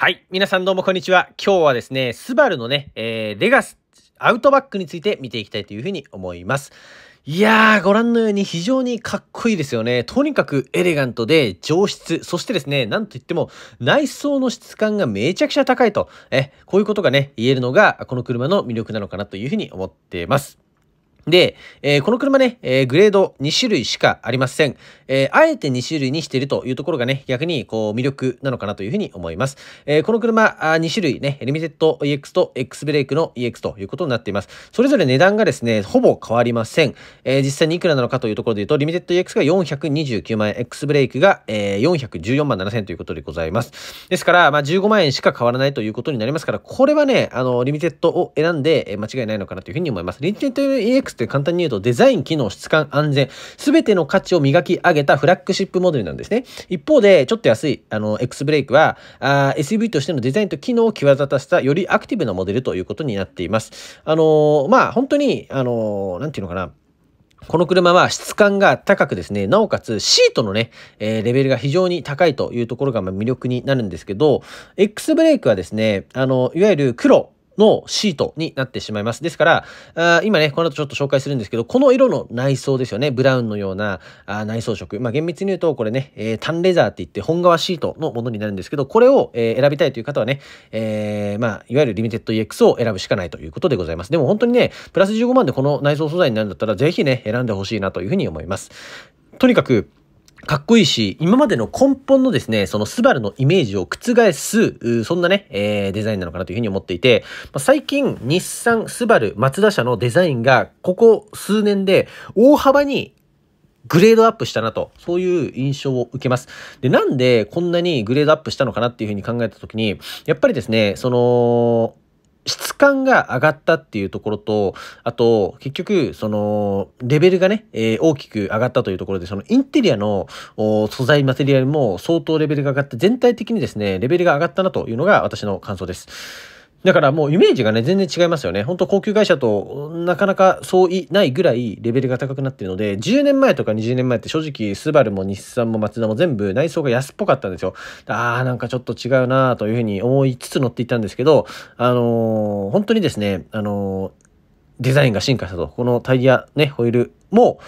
はい。皆さんどうもこんにちは。今日はですね、スバルのね、えー、レガス、アウトバックについて見ていきたいというふうに思います。いやー、ご覧のように非常にかっこいいですよね。とにかくエレガントで上質、そしてですね、なんといっても内装の質感がめちゃくちゃ高いと、え、こういうことがね、言えるのがこの車の魅力なのかなというふうに思っています。で、えー、この車ね、えー、グレード2種類しかありません。えー、あえて2種類にしているというところがね、逆にこう魅力なのかなというふうに思います。えー、この車あ、2種類ね、リミテッド EX と X ブレイクの EX ということになっています。それぞれ値段がですね、ほぼ変わりません。えー、実際にいくらなのかというところで言うと、リミテッド EX が429万円、X ブレイクが、えー、414万7千ということでございます。ですから、まあ、15万円しか変わらないということになりますから、これはね、あの、リミテッドを選んで、え間違いないのかなというふうに思います。リミテッド EX って簡単に言うと、デザイン、機能、質感、安全、すべての価値を磨き上げげたフラッグシップモデルなんですね。一方で、ちょっと安い、あの、X ブレイクは、SUV としてのデザインと機能を際立たせた、よりアクティブなモデルということになっています。あのー、まあ、本当に、あのー、なんていうのかな。この車は質感が高くですね、なおかつシートのね、えー、レベルが非常に高いというところがま魅力になるんですけど、X ブレークはですね、あの、いわゆる黒のシートになってしまいます。ですから、あ今ね、この後ちょっと紹介するんですけど、この色の内装ですよね。ブラウンのようなあ内装色。まあ、厳密に言うと、これね、えー、タンレザーって言って本革シートのものになるんですけど、これを、えー、選びたいという方はね、えー、まあ、いわゆるリミテッド EX を選ぶしかないということでございます。でも本当にね、プラス15万でこの内装素材になるんだったら、ぜひね、選んでほしいなというふうに思います。とにかく、かっこいいし、今までの根本のですね、そのスバルのイメージを覆す、そんなね、えー、デザインなのかなというふうに思っていて、まあ、最近、日産、スバル、マツダ社のデザインが、ここ数年で大幅にグレードアップしたなと、そういう印象を受けます。で、なんでこんなにグレードアップしたのかなっていうふうに考えたときに、やっぱりですね、その、質感が上がったっていうところと、あと、結局、その、レベルがね、えー、大きく上がったというところで、そのインテリアの素材、マテリアルも相当レベルが上がって、全体的にですね、レベルが上がったなというのが私の感想です。だからもうイメージがね、全然違いますよね。ほんと高級会社となかなかそういないぐらいレベルが高くなってるので、10年前とか20年前って正直、スバルも日産もマツダも全部内装が安っぽかったんですよ。あーなんかちょっと違うなというふうに思いつつ乗っていたんですけど、あのー、本当にですね、あのー、デザインが進化したと。このタイヤ、ね、ホイール、も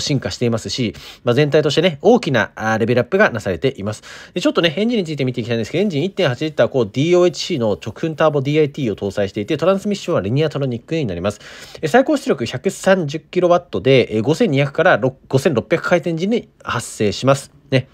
進化していますし、まあ、全体としてね、大きなレベルアップがなされています。でちょっとね、エンジンについて見ていきたいんですけど、エンジン1.8リッタこう DOHC の直噴ターボ DIT を搭載していて、トランスミッションはリニアトロニックになります。最高出力 130kW で5200から56 5600回転時に発生します。ね。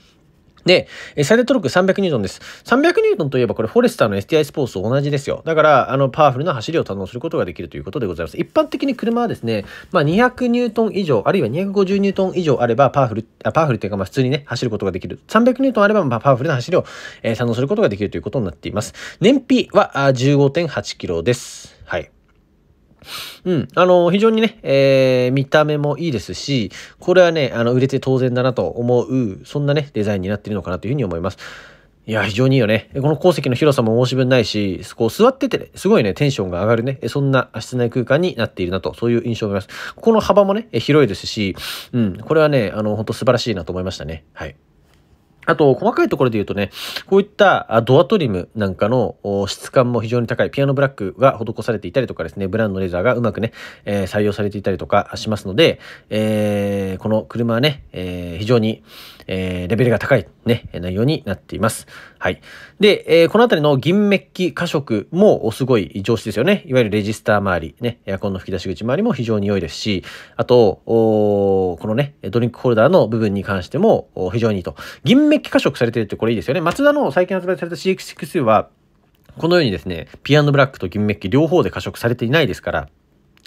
で、最大トルク300ニュートンです。300ニュートンといえばこれフォレスターの STI スポーツと同じですよ。だから、あの、パワフルな走りを堪能することができるということでございます。一般的に車はですね、まあ、200ニュートン以上、あるいは250ニュートン以上あればパワフル、あパワフルっていうか、まあ、普通にね、走ることができる。300ニュートンあれば、まあ、パワフルな走りを、えー、堪能することができるということになっています。燃費は15.8キロです。はい。うん、あの、非常にね、えー、見た目もいいですし、これはね、あの、売れて当然だなと思う、そんなね、デザインになってるのかなというふうに思います。いや、非常にいいよね。この鉱石の広さも申し分ないし、こう座ってて、ね、すごいね、テンションが上がるね、そんな室内空間になっているなと、そういう印象をあります。ここの幅もね、広いですし、うん、これはね、あの、本当素晴らしいなと思いましたね。はい。あと、細かいところで言うとね、こういったドアトリムなんかの質感も非常に高い、ピアノブラックが施されていたりとかですね、ブラウンのレザーがうまくね、えー、採用されていたりとかしますので、えー、この車はね、えー、非常に、えー、レベルが高い、ね、内容になっています。はい。で、えー、このあたりの銀メッキ加色もすごい上質ですよね。いわゆるレジスター周り、ね、エアコンの吹き出し口周りも非常に良いですし、あと、このね、ドリンクホルダーの部分に関しても非常にいいと。銀メッキ加色されてるってこれいいですよね。マツダの最近発売された CX6 は、このようにですね、ピアノブラックと銀メッキ両方で加色されていないですから、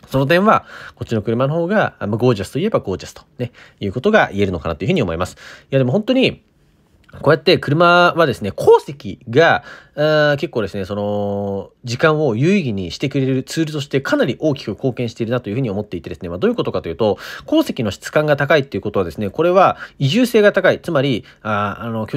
その点は、こっちの車の方が、まあ、ゴージャスといえばゴージャスと、ね、いうことが言えるのかなというふうに思います。いや、でも本当に、こうやって車はですね、鉱石が、結構ですね、その、時間を有意義にしてくれるツールとしてかなり大きく貢献しているなというふうに思っていてですね、まあ、どういうことかというと、鉱石の質感が高いっていうことはですね、これは移住性が高い、つまり、ああの、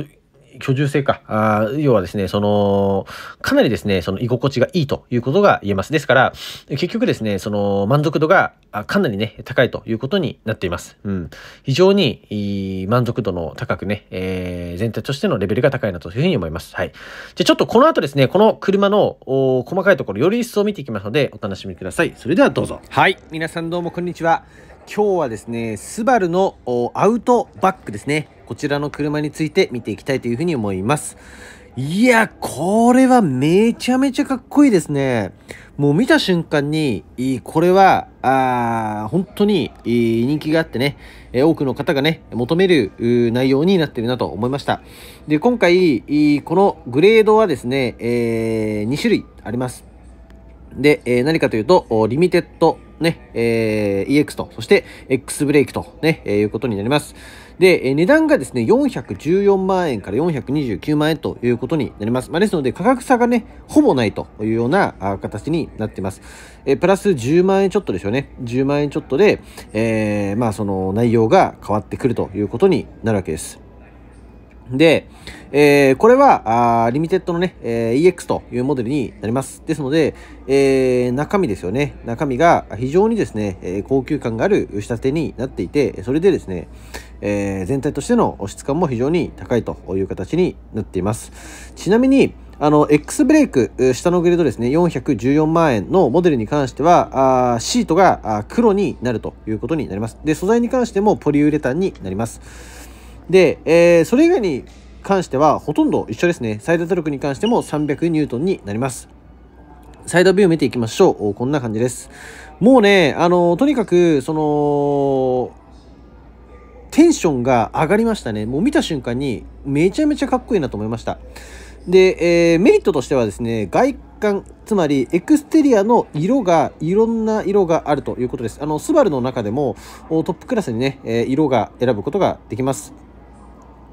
居住性か。あ要はですね、その、かなりですね、その居心地がいいということが言えます。ですから、結局ですね、その満足度がかなりね、高いということになっています。うん。非常に満足度の高くね、えー、全体としてのレベルが高いなというふうに思います。はい。じゃちょっとこの後ですね、この車の細かいところ、より一層見ていきますので、お楽しみください。それではどうぞ。はい。皆さんどうもこんにちは。今日はですね、スバルのアウトバックですね。こちらの車について見ていきたいというふうに思います。いや、これはめちゃめちゃかっこいいですね。もう見た瞬間に、これは、あ本当に人気があってね、多くの方がね、求める内容になってるなと思いました。で、今回、このグレードはですね、えー、2種類あります。で、えー、何かというと、リミテッド、ね、えー、EX と、そして X ブレイクと、ね、えいうことになります。で、え値段がですね、414万円から429万円ということになります。まあ、ですので、価格差がね、ほぼないというような形になっています。えプラス10万円ちょっとですよね。10万円ちょっとで、えー、まあ、その内容が変わってくるということになるわけです。で、えー、これは、あリミテッドのね、えー、EX というモデルになります。ですので、えー、中身ですよね。中身が非常にですね、え高級感がある仕立てになっていて、それでですね、え全体としての質感も非常に高いという形になっています。ちなみに、あの、X ブレイク、下のグレードですね、414万円のモデルに関しては、あーシートが黒になるということになります。で、素材に関してもポリウレタンになります。で、えー、それ以外に関してはほとんど一緒ですね。最大トルクに関しても3 0 0ンになります。サイドビュー見ていきましょう。こんな感じです。もうね、あの、とにかく、その、テンションが上がりましたね。もう見た瞬間にめちゃめちゃかっこいいなと思いました。で、えー、メリットとしてはですね、外観、つまりエクステリアの色がいろんな色があるということです。あの、スバルの中でもトップクラスにね、色が選ぶことができます。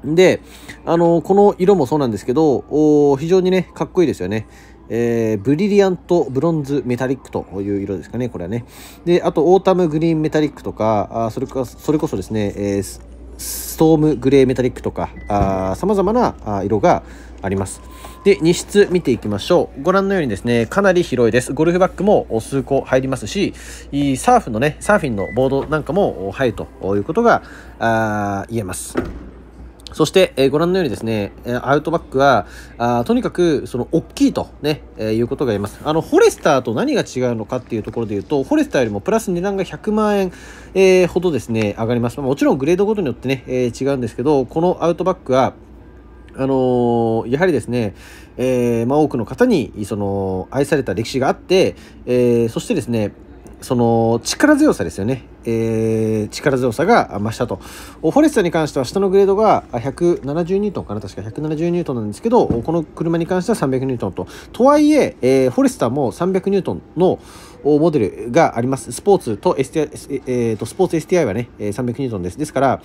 で、あのこの色もそうなんですけど、非常にね、かっこいいですよね。えー、ブリリアントブロンズメタリックという色ですかね、これはね。で、あと、オータムグリーンメタリックとか、あそれかそれこそですね、えー、ストームグレーメタリックとか、さまざまな色があります。で、荷室見ていきましょう。ご覧のようにですね、かなり広いです。ゴルフバッグも数個入りますし、サーフのね、サーフィンのボードなんかも入るということが言えます。そして、えー、ご覧のようにですね、えアウトバックは、あとにかく、その、大きいとね、えー、いうことが言えます。あの、フォレスターと何が違うのかっていうところで言うと、フォレスターよりもプラス値段が100万円、えー、ほどですね、上がります。もちろんグレードごとによってね、え違うんですけど、このアウトバックは、あのやはりですね、えまあ、多くの方に、その、愛された歴史があって、えそしてですね、その力強さですよね、えー、力強さが増したとフォレスタに関しては下のグレードが170ニュートンかな確か170ニュートンなんですけどこの車に関しては300ニュートンととはいええー、フォレスターも300ニュートンのモデルがありますスポーツと STI、えー、とスポーツ STI はね300ニュートンですですから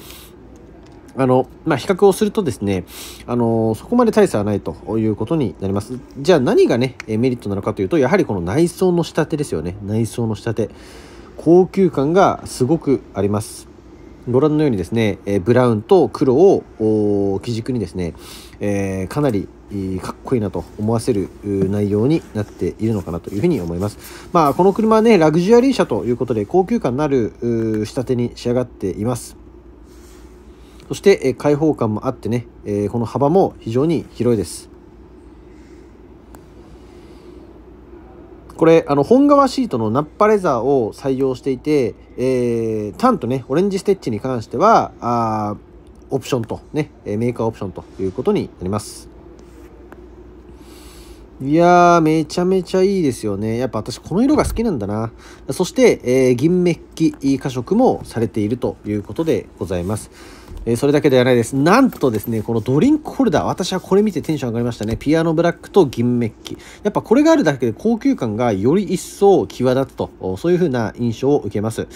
あの、まあ、比較をするとですね、あの、そこまで大差はないということになります。じゃあ何がね、メリットなのかというと、やはりこの内装の仕立てですよね。内装の仕立て。高級感がすごくあります。ご覧のようにですね、えブラウンと黒を基軸にですね、えー、かなりかっこいいなと思わせる内容になっているのかなというふうに思います。まあ、この車はね、ラグジュアリー車ということで、高級感のある仕立てに仕上がっています。そして開放感もあってねこの幅も非常に広いですこれあの本革シートのナッパレザーを採用していて、えー、タンとねオレンジステッチに関してはあオプションとねメーカーオプションということになりますいやーめちゃめちゃいいですよねやっぱ私この色が好きなんだなそして、えー、銀メッキ加色もされているということでございますえそれだけではないです。なんとですね、このドリンクホルダー、私はこれ見てテンション上がりましたね。ピアノブラックと銀メッキ。やっぱこれがあるだけで高級感がより一層際立つと、そういう風な印象を受けます。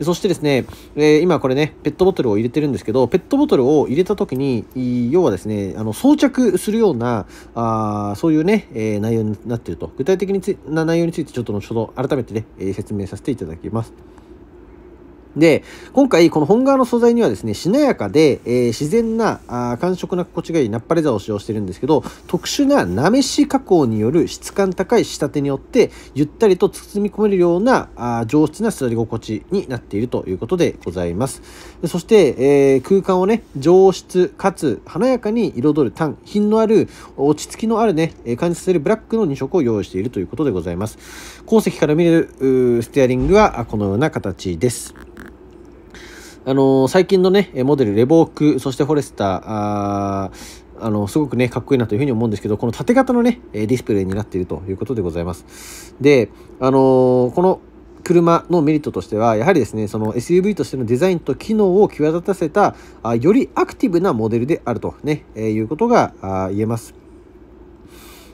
そしてですね、え今これね、ペットボトルを入れてるんですけど、ペットボトルを入れた時に、要はですね、あの装着するような、あそういうね、え内容になってると。具体的にな内容についてちょっと後ほど改めてね、え説明させていただきます。で、今回この本革の素材にはですね、しなやかで、えー、自然なあ感触な心地がいいナッパレザーを使用してるんですけど、特殊ななめし加工による質感高い仕立てによって、ゆったりと包み込めるようなあ上質な座り心地になっているということでございます。そして、えー、空間をね、上質かつ華やかに彩る単品のある、落ち着きのあるね、感じさせるブラックの2色を用意しているということでございます。後席から見れるステアリングはこのような形です。あの最近のね、モデル、レボーク、そしてフォレスター、あーあのすごくねかっこいいなというふうに思うんですけどこの縦型のねディスプレイになっているということでございますであのこの車のメリットとしてはやはりですねその SUV としてのデザインと機能を際立たせたあよりアクティブなモデルであるとね、えー、いうことがあ言えます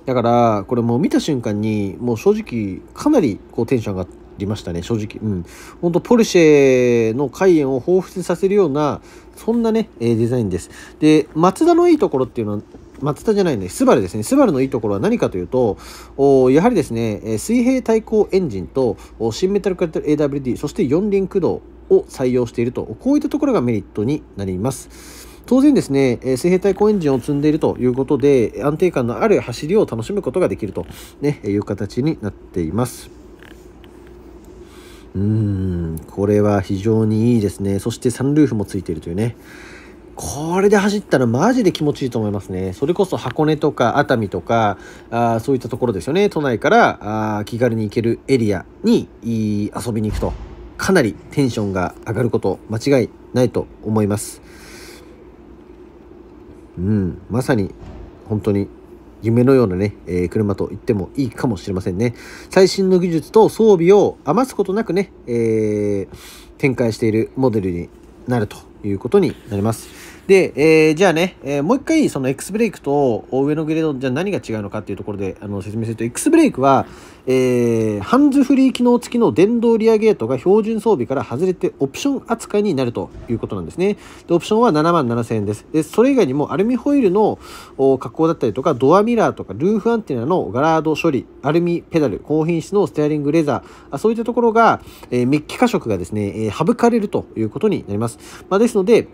だからこれもう見た瞬間にもう正直かなりこうテンションがりましたね、正直。うん。んと、ポルシェのカイエンを彷彿させるような、そんなね、えデザインです。で、マツダのいいところっていうのは、マツダじゃないね、スバルですね。スバルのいいところは何かというと、おやはりですね、水平対向エンジンと、新メタルカルテル AWD、そして四輪駆動を採用していると、こういったところがメリットになります。当然ですね、えー、水平対向エンジンを積んでいるということで、安定感のある走りを楽しむことができると、ね、いう形になっています。うーん、これは非常にいいですね。そしてサンルーフもついているというね。これで走ったらマジで気持ちいいと思いますね。それこそ箱根とか熱海とか、あそういったところですよね。都内からあ気軽に行けるエリアに遊びに行くと、かなりテンションが上がること間違いないと思います。うん、まさに本当に夢のようなね、えー、車と言ってもいいかもしれませんね。最新の技術と装備を余すことなくね、えー、展開しているモデルになるということになります。で、えー、じゃあね、えー、もう一回その X ブレイクと上のグレードじゃあ何が違うのかっていうところであの説明すると X ブレイクは、えー、ハンズフリー機能付きの電動リアゲートが標準装備から外れてオプション扱いになるということなんですね。でオプションは7万7000円です。でそれ以外にもアルミホイルの加工だったりとかドアミラーとかルーフアンテナのガラード処理アルミペダル高品質のステアリングレザーそういったところが、えー、メッキ加色がですね、え省かれるということになります。まあ、ですので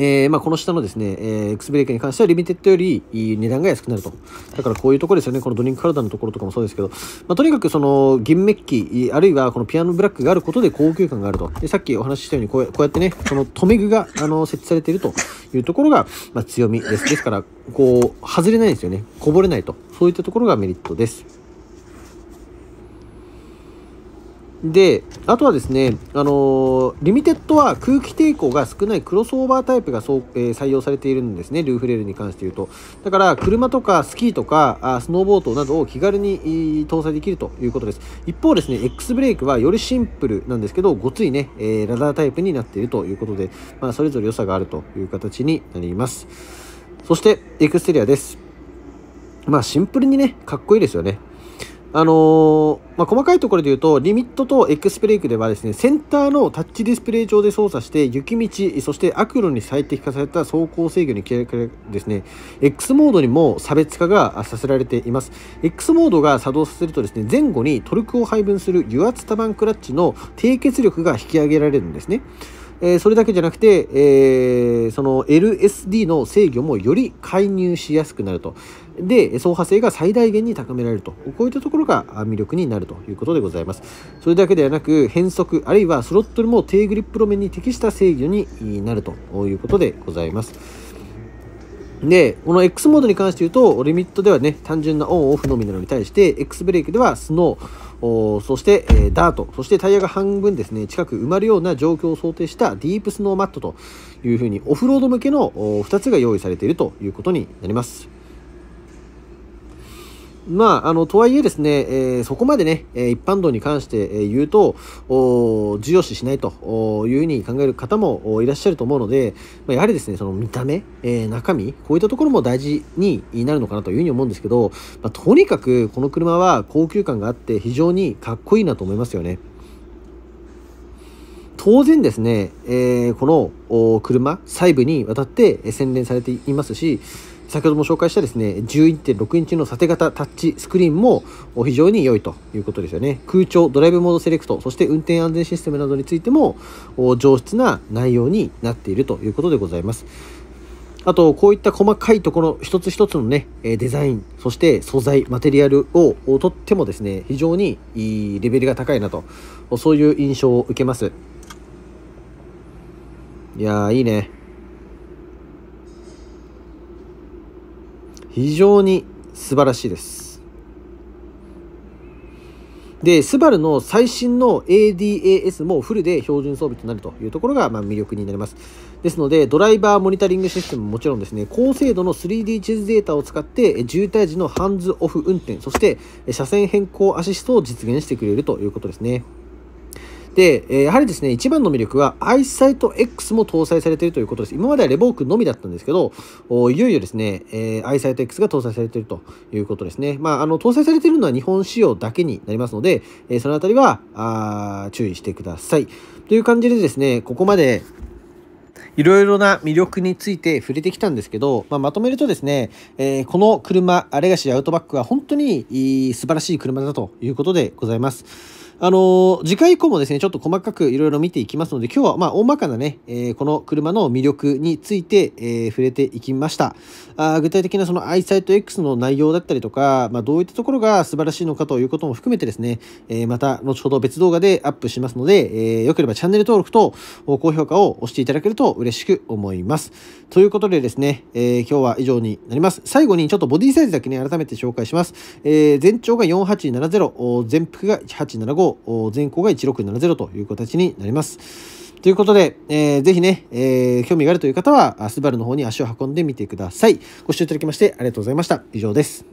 えー、まあ、この下のですね、えー、X ブレーカーに関してはリミテッドより値段が安くなると。だからこういうところですよね、このドリンクカダのところとかもそうですけど、まあ、とにかくその銀メッキ、あるいはこのピアノブラックがあることで高級感があると。でさっきお話ししたようにこう、こうやってね、その留め具があの設置されているというところが、まあ、強みです。ですから、こう、外れないんですよね。こぼれないと。そういったところがメリットです。で、あとはですね、あのー、リミテッドは空気抵抗が少ないクロスオーバータイプがそう、えー、採用されているんですね、ルーフレールに関して言うと。だから、車とかスキーとかあスノーボードなどを気軽に搭載できるということです。一方ですね、X ブレークはよりシンプルなんですけど、ごついね、えー、ラダータイプになっているということで、まあ、それぞれ良さがあるという形になります。そして、エクステリアです。まあシンプルにね、かっこいいですよね。あのまあ、細かいところで言うと、リミットと X ブレイクではですね、センターのタッチディスプレイ上で操作して、雪道、そして悪路に最適化された走行制御に切れですね、X モードにも差別化がさせられています。X モードが作動させるとですね、前後にトルクを配分する油圧多板クラッチの締結力が引き上げられるんですね。えー、それだけじゃなくて、えー、その LSD の制御もより介入しやすくなると。で走破性が最大限に高められるとこういったところが魅力になるということでございますそれだけではなく変速あるいはスロットルも低グリップ路面に適した制御になるということでございますで、この X モードに関して言うと、リミットではね、単純なオンオフのみなのに対して、X ブレーキではスノー、そして、えー、ダート、そしてタイヤが半分ですね、近く埋まるような状況を想定したディープスノーマットというふうに、オフロード向けの2つが用意されているということになります。まあ、あの、とはいえですね、えー、そこまでね、え一般道に関して言うと、重要視しないというふうに考える方もいらっしゃると思うので、まあ、やはりですね、その見た目、えー、中身、こういったところも大事になるのかなというふうに思うんですけど、まあ、とにかくこの車は高級感があって非常にかっこいいなと思いますよね。当然ですね、えー、この車、細部にわたって洗練されていますし、先ほども紹介したですね11.6インチの縦型タッチスクリーンも非常に良いということですよね空調ドライブモードセレクトそして運転安全システムなどについても上質な内容になっているということでございますあと、こういった細かいところ、一つ一つのね、デザイン、そして素材、マテリアルをとってもですね、非常にいいレベルが高いなと、そういう印象を受けます。いやー、いいね。非常に素晴らしいです。で、スバルの最新の ADAS もフルで標準装備となるというところがま魅力になります。ですので、ドライバーモニタリングシステムももちろんですね、高精度の 3D 地図データを使って、渋滞時のハンズオフ運転、そして車線変更アシストを実現してくれるということですね。、えやはりですね、一番の魅力は、アイサイト X も搭載されているということです。今まではレボークのみだったんですけど、いよいよですね、えー、アイサイト X が搭載されているということですね。まあ、あの、搭載されているのは日本仕様だけになりますので、えー、そのあたりはあ、注意してください。という感じでですね、ここまで、いろいろな魅力について触れてきたんですけど、まあ、まとめるとですね、えー、この車、レガシーアウトバックは本当に素晴らしい車だということでございます。あの、次回以降もですね、ちょっと細かくいろいろ見ていきますので、今日はまあ大まかなね、えー、この車の魅力について、えー、触れていきました。あ具体的なそのアイサイト X の内容だったりとか、まあ、どういったところが素晴らしいのかということも含めてですね、えー、また後ほど別動画でアップしますので、えー、よければチャンネル登録と高評価を押していただけると嬉しく思います。ということでですね、えー、今日は以上になります。最後にちょっとボディサイズだけね、改めて紹介します。えー、全長が4870、全幅が1875、と全項が1670という形になります。ということで、えー、ぜひね、えー、興味があるという方は、スバルの方に足を運んでみてください。ご視聴いただきましてありがとうございました。以上です。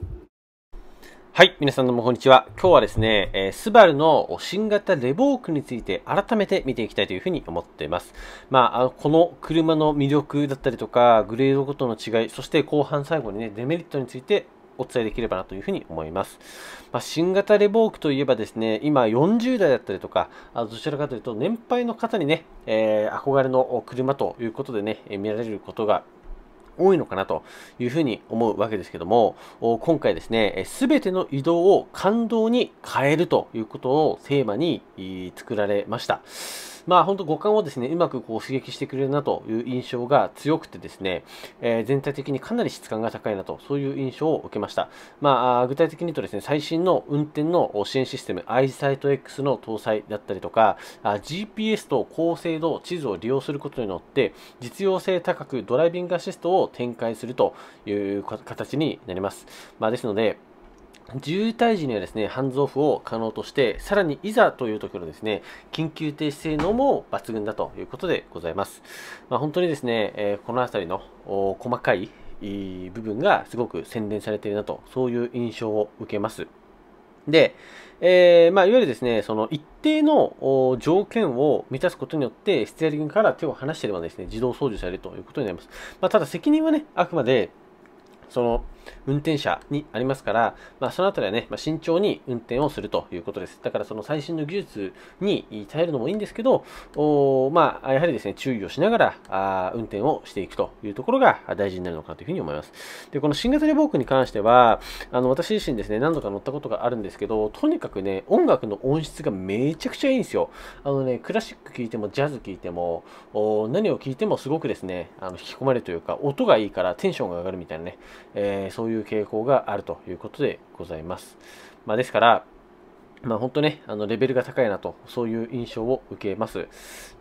はい、皆さんどうもこんにちは。今日はですね、えー、スバルの新型レボークについて改めて見ていきたいというふうに思っています。まあ、あのこの車の魅力だったりとか、グレードごとの違い、そして後半最後にね、デメリットについてお伝えできればなというふうに思います。まあ、新型レボークといえばですね、今40代だったりとか、あどちらかというと年配の方にね、えー、憧れの車ということでね、見られることが多いのかなというふうに思うわけですけども、今回ですね、すべての移動を感動に変えるということをテーマに作られました。まあ本当五感をですね、うまくこう刺激してくれるなという印象が強くてですね、えー、全体的にかなり質感が高いなと、そういう印象を受けました。まあ具体的に言うとですね、最新の運転の支援システム、アイサイト X の搭載だったりとか、GPS と高精度地図を利用することによって、実用性高くドライビングアシストを展開するという形になります。まあ、ですので、渋滞時にはですね、ハンズオフを可能として、さらにいざというところですね、緊急停止性能も抜群だということでございます。まあ、本当にですね、えー、この辺りの細かい部分がすごく洗練されているなと、そういう印象を受けます。で、えー、まあ、いわゆるですね、その一定の条件を満たすことによって、ステアリングから手を離していればですね、自動操縦されるということになります。まあ、ただ責任はね、あくまで、その、運転者にありますから、まあ、そのあたりはね、まあ、慎重に運転をするということです。だからその最新の技術に耐えるのもいいんですけど、おまあ、やはりですね、注意をしながらあ運転をしていくというところが大事になるのかなというふうに思います。で、この新型レボークに関しては、あの私自身ですね、何度か乗ったことがあるんですけど、とにかくね、音楽の音質がめちゃくちゃいいんですよ。あのね、クラシック聴いても、ジャズ聴いても、何を聴いてもすごくですね、あの引き込まれるというか、音がいいからテンションが上がるみたいなね、えーそういう傾向があるということでございます。まあ、ですから、まあ本当ね、あのレベルが高いなと、そういう印象を受けます。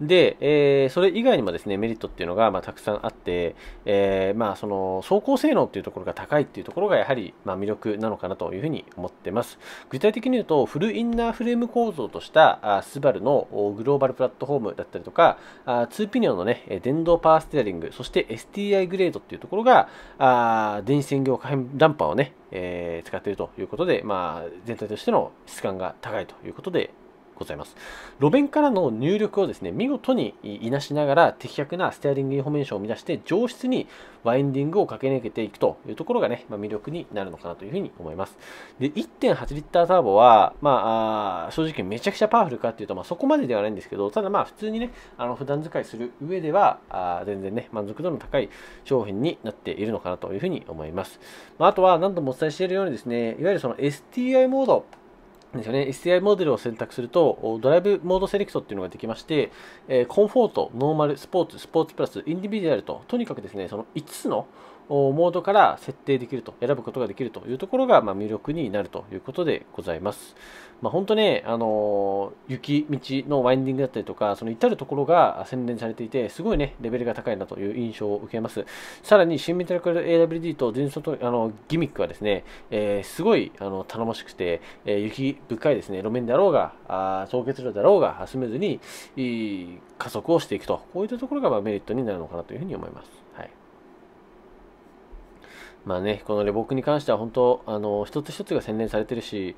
で、えー、それ以外にもですね、メリットっていうのが、まあ、たくさんあって、えー、まあその走行性能っていうところが高いっていうところがやはり、まあ、魅力なのかなというふうに思ってます。具体的に言うと、フルインナーフレーム構造としたあスバルのグローバルプラットフォームだったりとか、あ2ピニオンのね、電動パワーステアリング、そして STI グレードっていうところが、あ電子専業可変ダンパーをね、えー、使っているということで、まあ、全体としての質感が高いということでございます。路面からの入力をですね、見事にいなしながら的確なステアリングインフォメーションを生み出して上質にワインディングを駆け抜けていくというところがね、まあ、魅力になるのかなというふうに思います。で、1.8リッターターボは、まあ、正直めちゃくちゃパワフルかっていうと、まあ、そこまでではないんですけど、ただまあ普通にね、あの普段使いする上では、あ全然ね、満足度の高い商品になっているのかなというふうに思います。まあ、あとは何度もお伝えしているようにですね、いわゆるその STI モードですよね、STI モデルを選択すると、ドライブモードセレクトっていうのができまして、えコンフォート、ノーマル、スポーツ、スポーツプラス、インディビジュアルと、とにかくですね、その5つのモードから設定できると、選ぶことができるというところが、ま魅力になるということでございます。まあ、本当ね、あの雪道のワインディングだったりとか、その至るところが洗練されていて、すごいね、レベルが高いなという印象を受けます。さらに、シンメタルクル AWD と前奏とあのギミックはですね、えー、すごいあの頼もしくて、えー、雪深いですね、路面であろうが、あ凍結量だろうが、スムーズにいい加速をしていくと、こういったところがまメリットになるのかなというふうに思います。まあね、このレボックに関しては本当あの一つ一つが洗練されてるし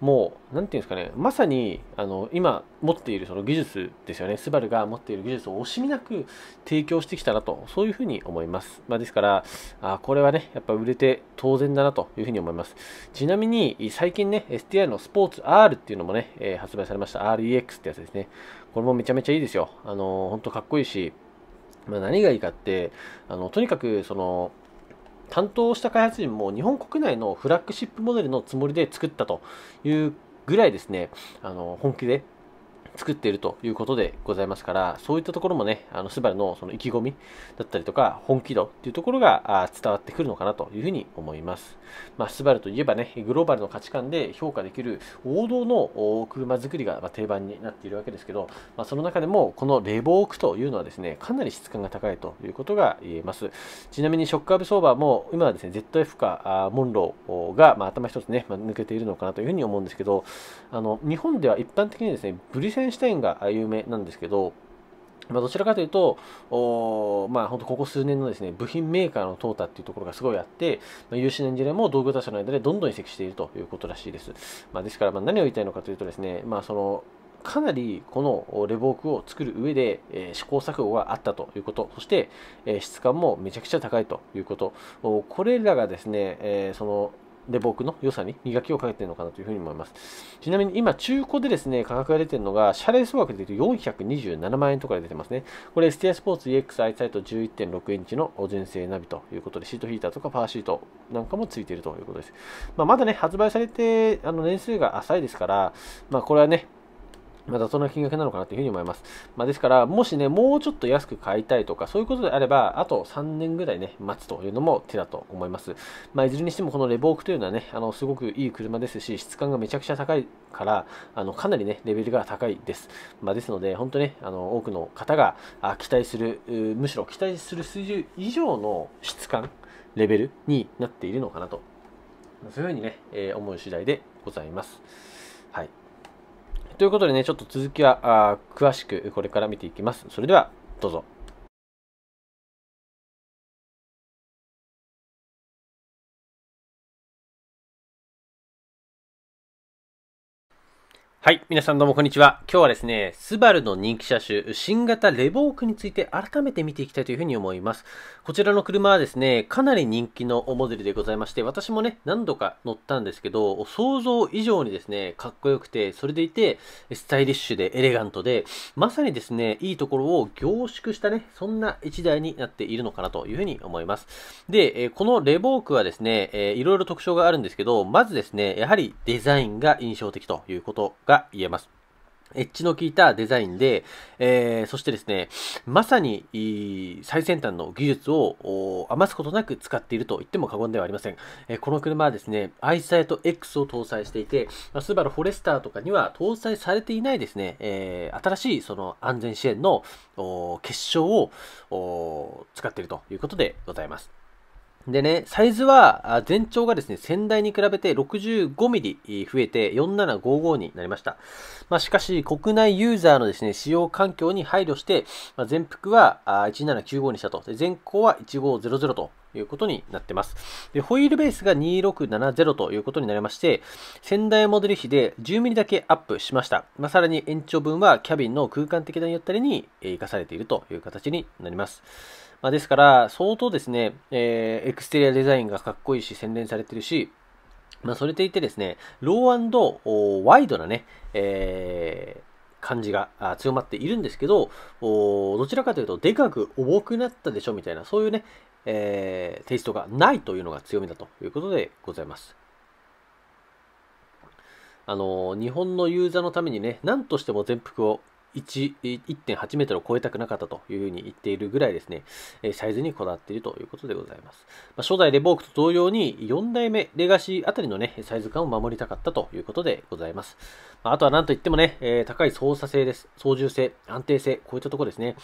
もう何て言うんですかねまさにあの今持っているその技術ですよねスバルが持っている技術を惜しみなく提供してきたなとそういうふうに思います、まあ、ですからあこれはねやっぱ売れて当然だなというふうに思いますちなみに最近ね STI のスポーツ R っていうのもね、えー、発売されました REX ってやつですねこれもめちゃめちゃいいですよあの本当かっこいいしまあ、何がいいかってあのとにかくその担当した開発人も日本国内のフラッグシップモデルのつもりで作ったというぐらいですね、あの本気で作っているということでございますから、そういったところもね、あのスバルのその意気込みだったりとか、本気度っていうところが伝わってくるのかなというふうに思います。まあ、スバルといえばね、グローバルの価値観で評価できる王道の車作りが定番になっているわけですけど、まあ、その中でもこのレボークというのはですね、かなり質感が高いということが言えます。ちなみにショックアブソーバーも、今はですね、ZF かモンローが、まあ、頭一つね、まあ、抜けているのかなというふうに思うんですけど、あの日本では一般的にですね、ブリセンンシュタインが有名なんですけど、まあ、どちらかというと、おまあ、本当ここ数年のですね、部品メーカーの淘汰っていうところがすごいあって、まあ、有志エンジニアも同業他社の間でどんどん移籍しているということらしいです。まあ、ですから、ま何を言いたいのかというとですね、まあ、その、かなりこのレボークを作る上で、えー、試行錯誤があったということ、そして、えー、質感もめちゃくちゃ高いということ、これらがですね、えー、そので僕の良さに磨きをかけてるのかなというふうに思います。ちなみに今、中古でですね、価格が出てるのが、謝礼総額で言うと427万円とかで出てますね。これ、ステアスポーツ EXI サイト11.6インチの純正ナビということで、シートヒーターとかパワーシートなんかも付いているということです。まあ、まだね、発売されて、あの年数が浅いですから、まあ、これはね、またその金額なのかなというふうに思います。まあ、ですから、もしね、もうちょっと安く買いたいとか、そういうことであれば、あと3年ぐらいね、待つというのも手だと思います。まあ、いずれにしてもこのレボークというのはね、あの、すごくいい車ですし、質感がめちゃくちゃ高いから、あの、かなりね、レベルが高いです。まあ、ですので、本当ね、あの、多くの方が期待する、むしろ期待する水準以上の質感、レベルになっているのかなと、そういうふうにね、えー、思う次第でございます。はい。ということでね、ちょっと続きは詳しくこれから見ていきます。それでは、どうぞ。はい。皆さんどうもこんにちは。今日はですね、スバルの人気車種、新型レボークについて改めて見ていきたいというふうに思います。こちらの車はですね、かなり人気のモデルでございまして、私もね、何度か乗ったんですけど、想像以上にですね、かっこよくて、それでいて、スタイリッシュでエレガントで、まさにですね、いいところを凝縮したね、そんな一台になっているのかなというふうに思います。で、このレボークはですね、いろいろ特徴があるんですけど、まずですね、やはりデザインが印象的ということが言えます。エッジの効いたデザインで、えー、そしてですね、まさに最先端の技術を余すことなく使っていると言っても過言ではありません。えー、この車はですね、アイサイト X を搭載していて、まあ、スバルフォレスターとかには搭載されていないですね、えー、新しいその安全支援の結晶を使っているということでございます。でね、サイズは全長がですね、先代に比べて 65mm 増えて4755になりました。まあ、しかし、国内ユーザーのですね、使用環境に配慮して、まあ、全幅は1795にしたと。で全高は1500ということになってます。で、ホイールベースが2670ということになりまして、仙台モデル比で 10mm だけアップしました。まあ、さらに延長分はキャビンの空間的なゆったりに活かされているという形になります。まあ、ですから、相当ですね、えー、エクステリアデザインがかっこいいし、洗練されてるし、まあ、それでいてですね、ローワイドなね、えー、感じが強まっているんですけど、どちらかというと、でかく重くなったでしょみたいな、そういうね、えー、テイストがないというのが強みだということでございます。あのー、日本のユーザーのためにね、何としても全幅を1.8メートルを超えたくなかったというふうに言っているぐらいですね、サイズにこだわっているということでございます。まあ、初代レボークと同様に4代目レガシーあたりのね、サイズ感を守りたかったということでございます。まあ、あとはなんといってもね、えー、高い操作性です。操縦性、安定性、こういったところですね。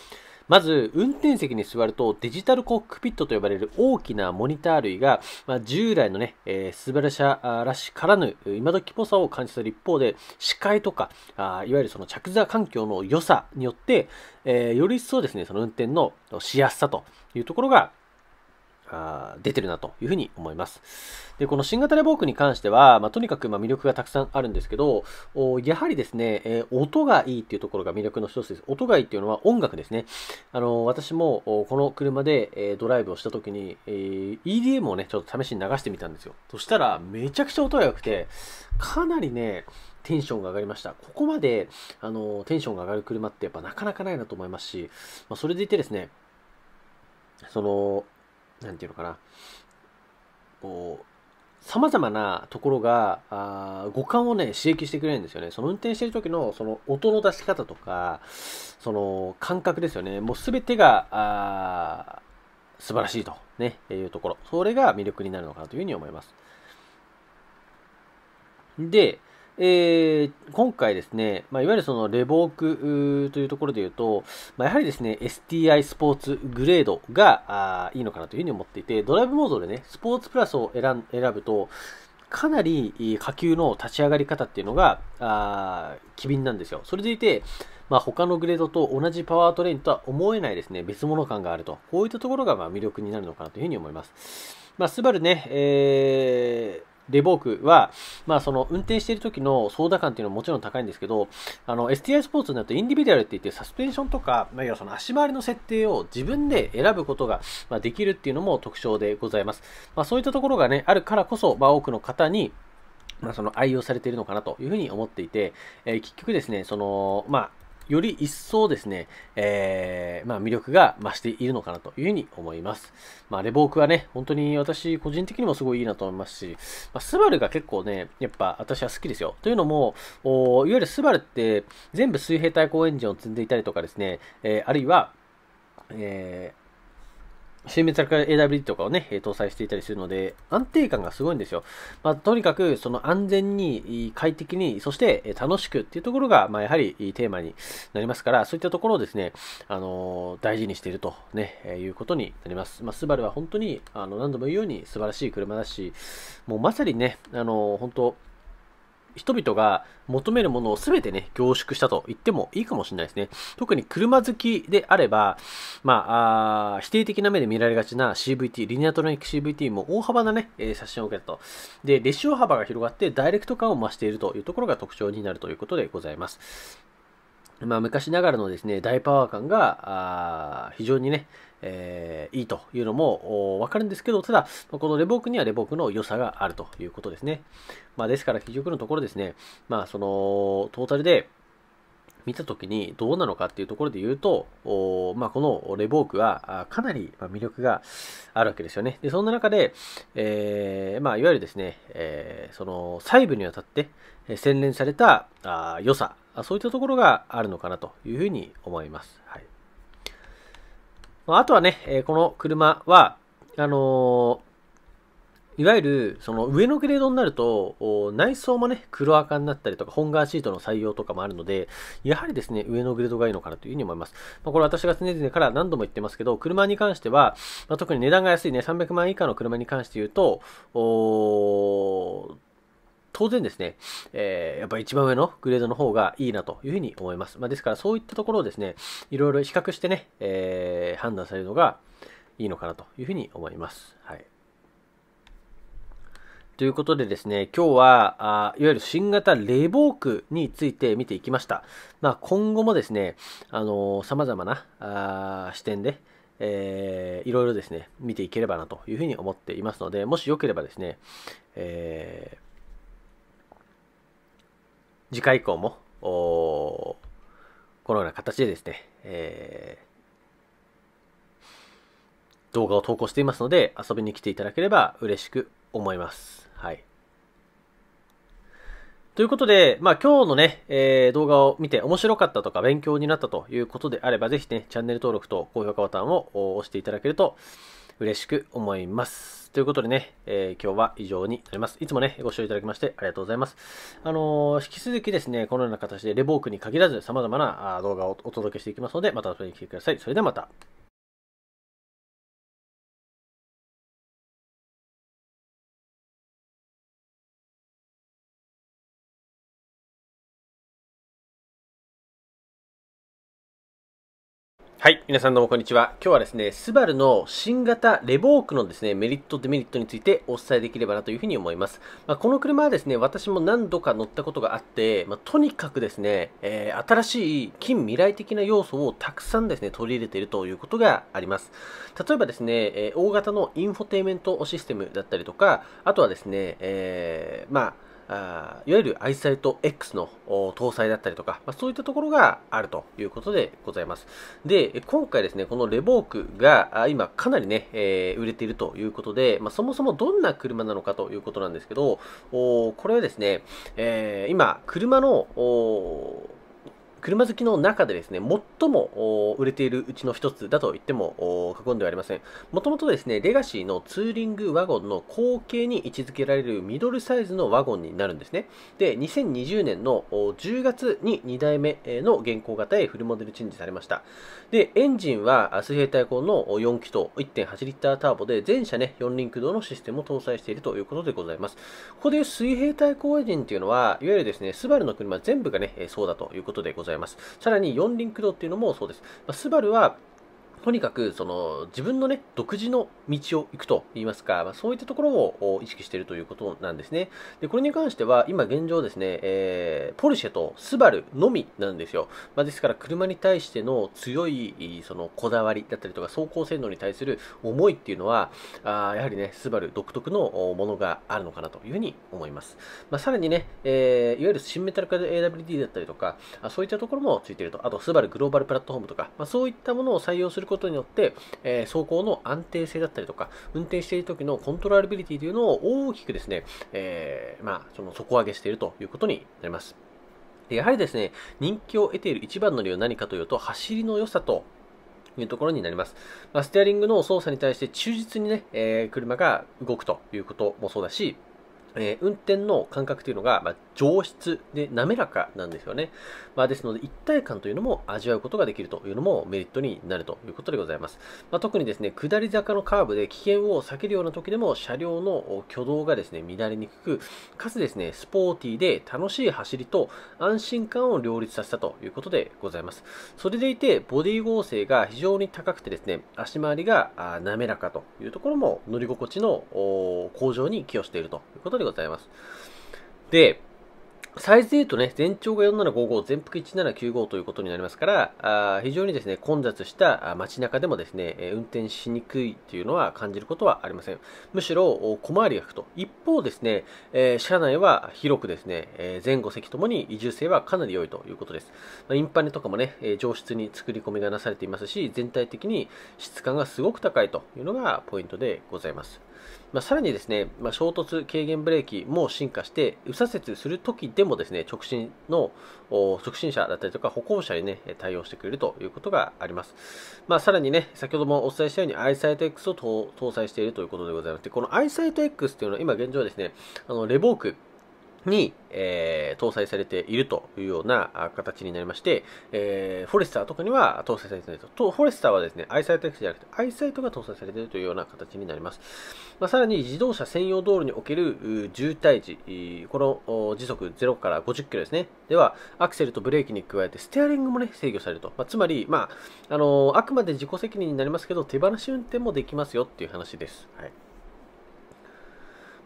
まず、運転席に座るとデジタルコックピットと呼ばれる大きなモニター類が、まあ、従来のね、えー、スバル車らしからぬ今時っぽさを感じする一方で、視界とか、あいわゆるその着座環境の良さによって、えー、より一層ですね、その運転のしやすさというところがあ出てるなというふうに思います。で、この新型レボークに関しては、まあ、とにかくま魅力がたくさんあるんですけど、やはりですね、えー、音がいいっていうところが魅力の一つです。音がいいっていうのは音楽ですね。あの、私もこの車で、えドライブをした時に、えー、EDM をね、ちょっと試しに流してみたんですよ。そしたら、めちゃくちゃ音が良くて、かなりね、テンションが上がりました。ここまで、あの、テンションが上がる車ってやっぱなかなかないなと思いますし、まあ、それでいてですね、その、何て言うのかなこうさまざまなところがあ五感をね刺激してくれるんですよねその運転してる時のその音の出し方とかその感覚ですよねもう全てがあ素晴らしいと、ね、いうところそれが魅力になるのかなというふうに思いますで、えー、今回ですね、まあ、いわゆるそのレボークというところで言うと、まあ、やはりですね、STI スポーツグレードがいいのかなというふうに思っていて、ドライブモードでね、スポーツプラスを選ぶと、かなり下級の立ち上がり方っていうのが、あ機敏なんですよ。それでいて、まあ、他のグレードと同じパワートレインとは思えないですね、別物感があると。こういったところがま魅力になるのかなというふうに思います。まあ、スバルね、えーレボークは、まあ、その運転している時の操舵感っていうのはもちろん高いんですけど、あの STI スポーツになるとインディビデュアルって言ってサスペンションとか、まあ、要はその足回りの設定を自分で選ぶことができるっていうのも特徴でございます。まあ、そういったところがね、あるからこそ、まあ、多くの方にまあ、その愛用されているのかなというふうに思っていて、えー、結局ですね、その、まあ、より一層ですね、えー、まあ魅力が増しているのかなというふうに思います。まあレボークはね、本当に私個人的にもすごいいいなと思いますし、まあ、スバルが結構ね、やっぱ私は好きですよ。というのも、おいわゆるスバルって全部水平対向エンジンを積んでいたりとかですね、えー、あるいは、えー、シーメンツから AWD とかをね、搭載していたりするので、安定感がすごいんですよ。まあ、とにかく、その安全に、快適に、そして楽しくっていうところが、まあ、やはりテーマになりますから、そういったところをですね、あのー、大事にしていると、ね、えいうことになります。まあ、スバルは本当に、あの、何度も言うように素晴らしい車だし、もうまさにね、あのー、本当、人々が求めるものを全てね、凝縮したと言ってもいいかもしれないですね。特に車好きであれば、まあ、あ否定的な目で見られがちな CVT、リニアトロニック CVT も大幅なね、え写真を受けたと。で、列車幅が広がってダイレクト感を増しているというところが特徴になるということでございます。まあ、昔ながらのですね、大パワー感が、非常にね、えー、いいというのもわかるんですけど、ただ、このレボークにはレボークの良さがあるということですね。まあ、ですから、結局のところですね、まあ、その、トータルで、見たときにどうなのかっていうところで言うと、まあ、このレボークはかなり魅力があるわけですよね。で、そんな中で、えー、まあ、いわゆるですね、えー、その細部にわたって洗練された良さそういったところがあるのかなというふうに思います。はい。まあ、とはね、えこの車は、あのいわゆる、その上のグレードになると、内装もね、黒赤になったりとか、本革シートの採用とかもあるので、やはりですね、上のグレードがいいのかなというふうに思います。まあ、これ私が常々から何度も言ってますけど、車に関しては、まあ、特に値段が安いね、300万以下の車に関して言うと、当然ですね、えー、やっぱ一番上のグレードの方がいいなというふうに思います。まあ、ですからそういったところをですね、いろいろ比較してね、えー、判断されるのがいいのかなというふうに思います。はい。ということでですね、今日は、あいわゆる新型レボークについて見ていきました。まあ、今後もですね、あのー、様々なあ視点で、えー、いろいろですね、見ていければなというふうに思っていますので、もしよければですね、えー、次回以降も、このような形でですね、えー、動画を投稿していますので、遊びに来ていただければ嬉しく思います。はい。ということで、まあ今日のね、えー、動画を見て面白かったとか勉強になったということであれば、ぜひね、チャンネル登録と高評価ボタンを押していただけると嬉しく思います。ということでね、えー、今日は以上になります。いつもね、ご視聴いただきましてありがとうございます。あのー、引き続きですね、このような形でレボークに限らず様々な動画をお届けしていきますので、また遊びに来てください。それではまた。はい。皆さんどうもこんにちは。今日はですね、スバルの新型レボークのですね、メリット、デメリットについてお伝えできればなというふうに思います。まあ、この車はですね、私も何度か乗ったことがあって、まあ、とにかくですね、えー、新しい近未来的な要素をたくさんですね、取り入れているということがあります。例えばですね、えー、大型のインフォテイメントシステムだったりとか、あとはですね、えー、まあ、あいわゆるアイサイト X の搭載だったりとか、まあ、そういったところがあるということでございます。で、今回ですね、このレボークが今かなりね、えー、売れているということで、まあ、そもそもどんな車なのかということなんですけど、おこれはですね、えー、今、車の、車好きの中でですね、最も売れているうちの一つだと言っても過言ではありません。もともとですね、レガシーのツーリングワゴンの後継に位置づけられるミドルサイズのワゴンになるんですね。で、2020年の10月に2代目の現行型へフルモデルチェンジされました。で、エンジンは水平対向の4気筒1.8リッターターボで、全車ね、4輪駆動のシステムを搭載しているということでございます。ここで水平対向エンジンというのは、いわゆるですね、スバルの車全部がね、そうだということでございます。ざいます。さらに四輪駆動っていうのもそうです。まあ、スバルはとにかくその自分のね独自の道を行くといいますか、まあ、そういったところを意識しているということなんですねでこれに関しては今現状ですね、えー、ポルシェとスバルのみなんですよ、まあ、ですから車に対しての強いそのこだわりだったりとか走行性能に対する思いっていうのはあやはりねスバル独特のものがあるのかなというふうに思います、まあ、さらにね、えー、いわゆる新メタル化で AWD だったりとかあそういったところもついているとあとスバルグローバルプラットフォームとか、まあ、そういったものを採用することことによって、えー、走行の安定性だったりとか、運転している時のコントロールビリティというのを大きくですね、えー、まあ、その底上げしているということになります。でやはりですね、人気を得ている一番の理由は何かというと、走りの良さというところになります。まあ、ステアリングの操作に対して忠実にね、えー、車が動くということもそうだし、えー、運転の感覚というのが、まあ、上質で滑らかなんですよね。まあ、ですので、一体感というのも味わうことができるというのもメリットになるということでございます。まあ、特にですね、下り坂のカーブで危険を避けるような時でも車両の挙動がですね、乱れにくく、かつですね、スポーティーで楽しい走りと安心感を両立させたということでございます。それでいて、ボディ剛性が非常に高くてですね、足回りが滑らかというところも乗り心地の向上に寄与しているということでございます。で、サイズで言うとね、全長が4755、全幅1795ということになりますから、あ非常にですね、混雑した街中でもですね、運転しにくいというのは感じることはありません。むしろ小回りが利くと。一方ですね、えー、車内は広くですね、え前後席ともに移住性はかなり良いということです。まインパネとかもね、え上質に作り込みがなされていますし、全体的に質感がすごく高いというのがポイントでございます。まあ、さらにですね、まあ、衝突軽減ブレーキも進化して、右左折するときでもですね、直進の、直進車だったりとか歩行者にね、対応してくれるということがあります。まあ、さらにね、先ほどもお伝えしたように、アイサイト X を搭載しているということでございまして、このアイサイト X というのは今現状ですね、あのレボークに、えー、搭載されているというような形になりまして、えー、フォレスターとかには搭載されてないと。とフォレスターはですね、アイサイト X じゃなくて、アイサイトが搭載されているというような形になります。まあ、さらに、自動車専用道路における渋滞時、この時速0から50キロですね。では、アクセルとブレーキに加えて、ステアリングもね、制御されると。まあ、つまり、まあ、あのー、あくまで自己責任になりますけど、手放し運転もできますよっていう話です。はい。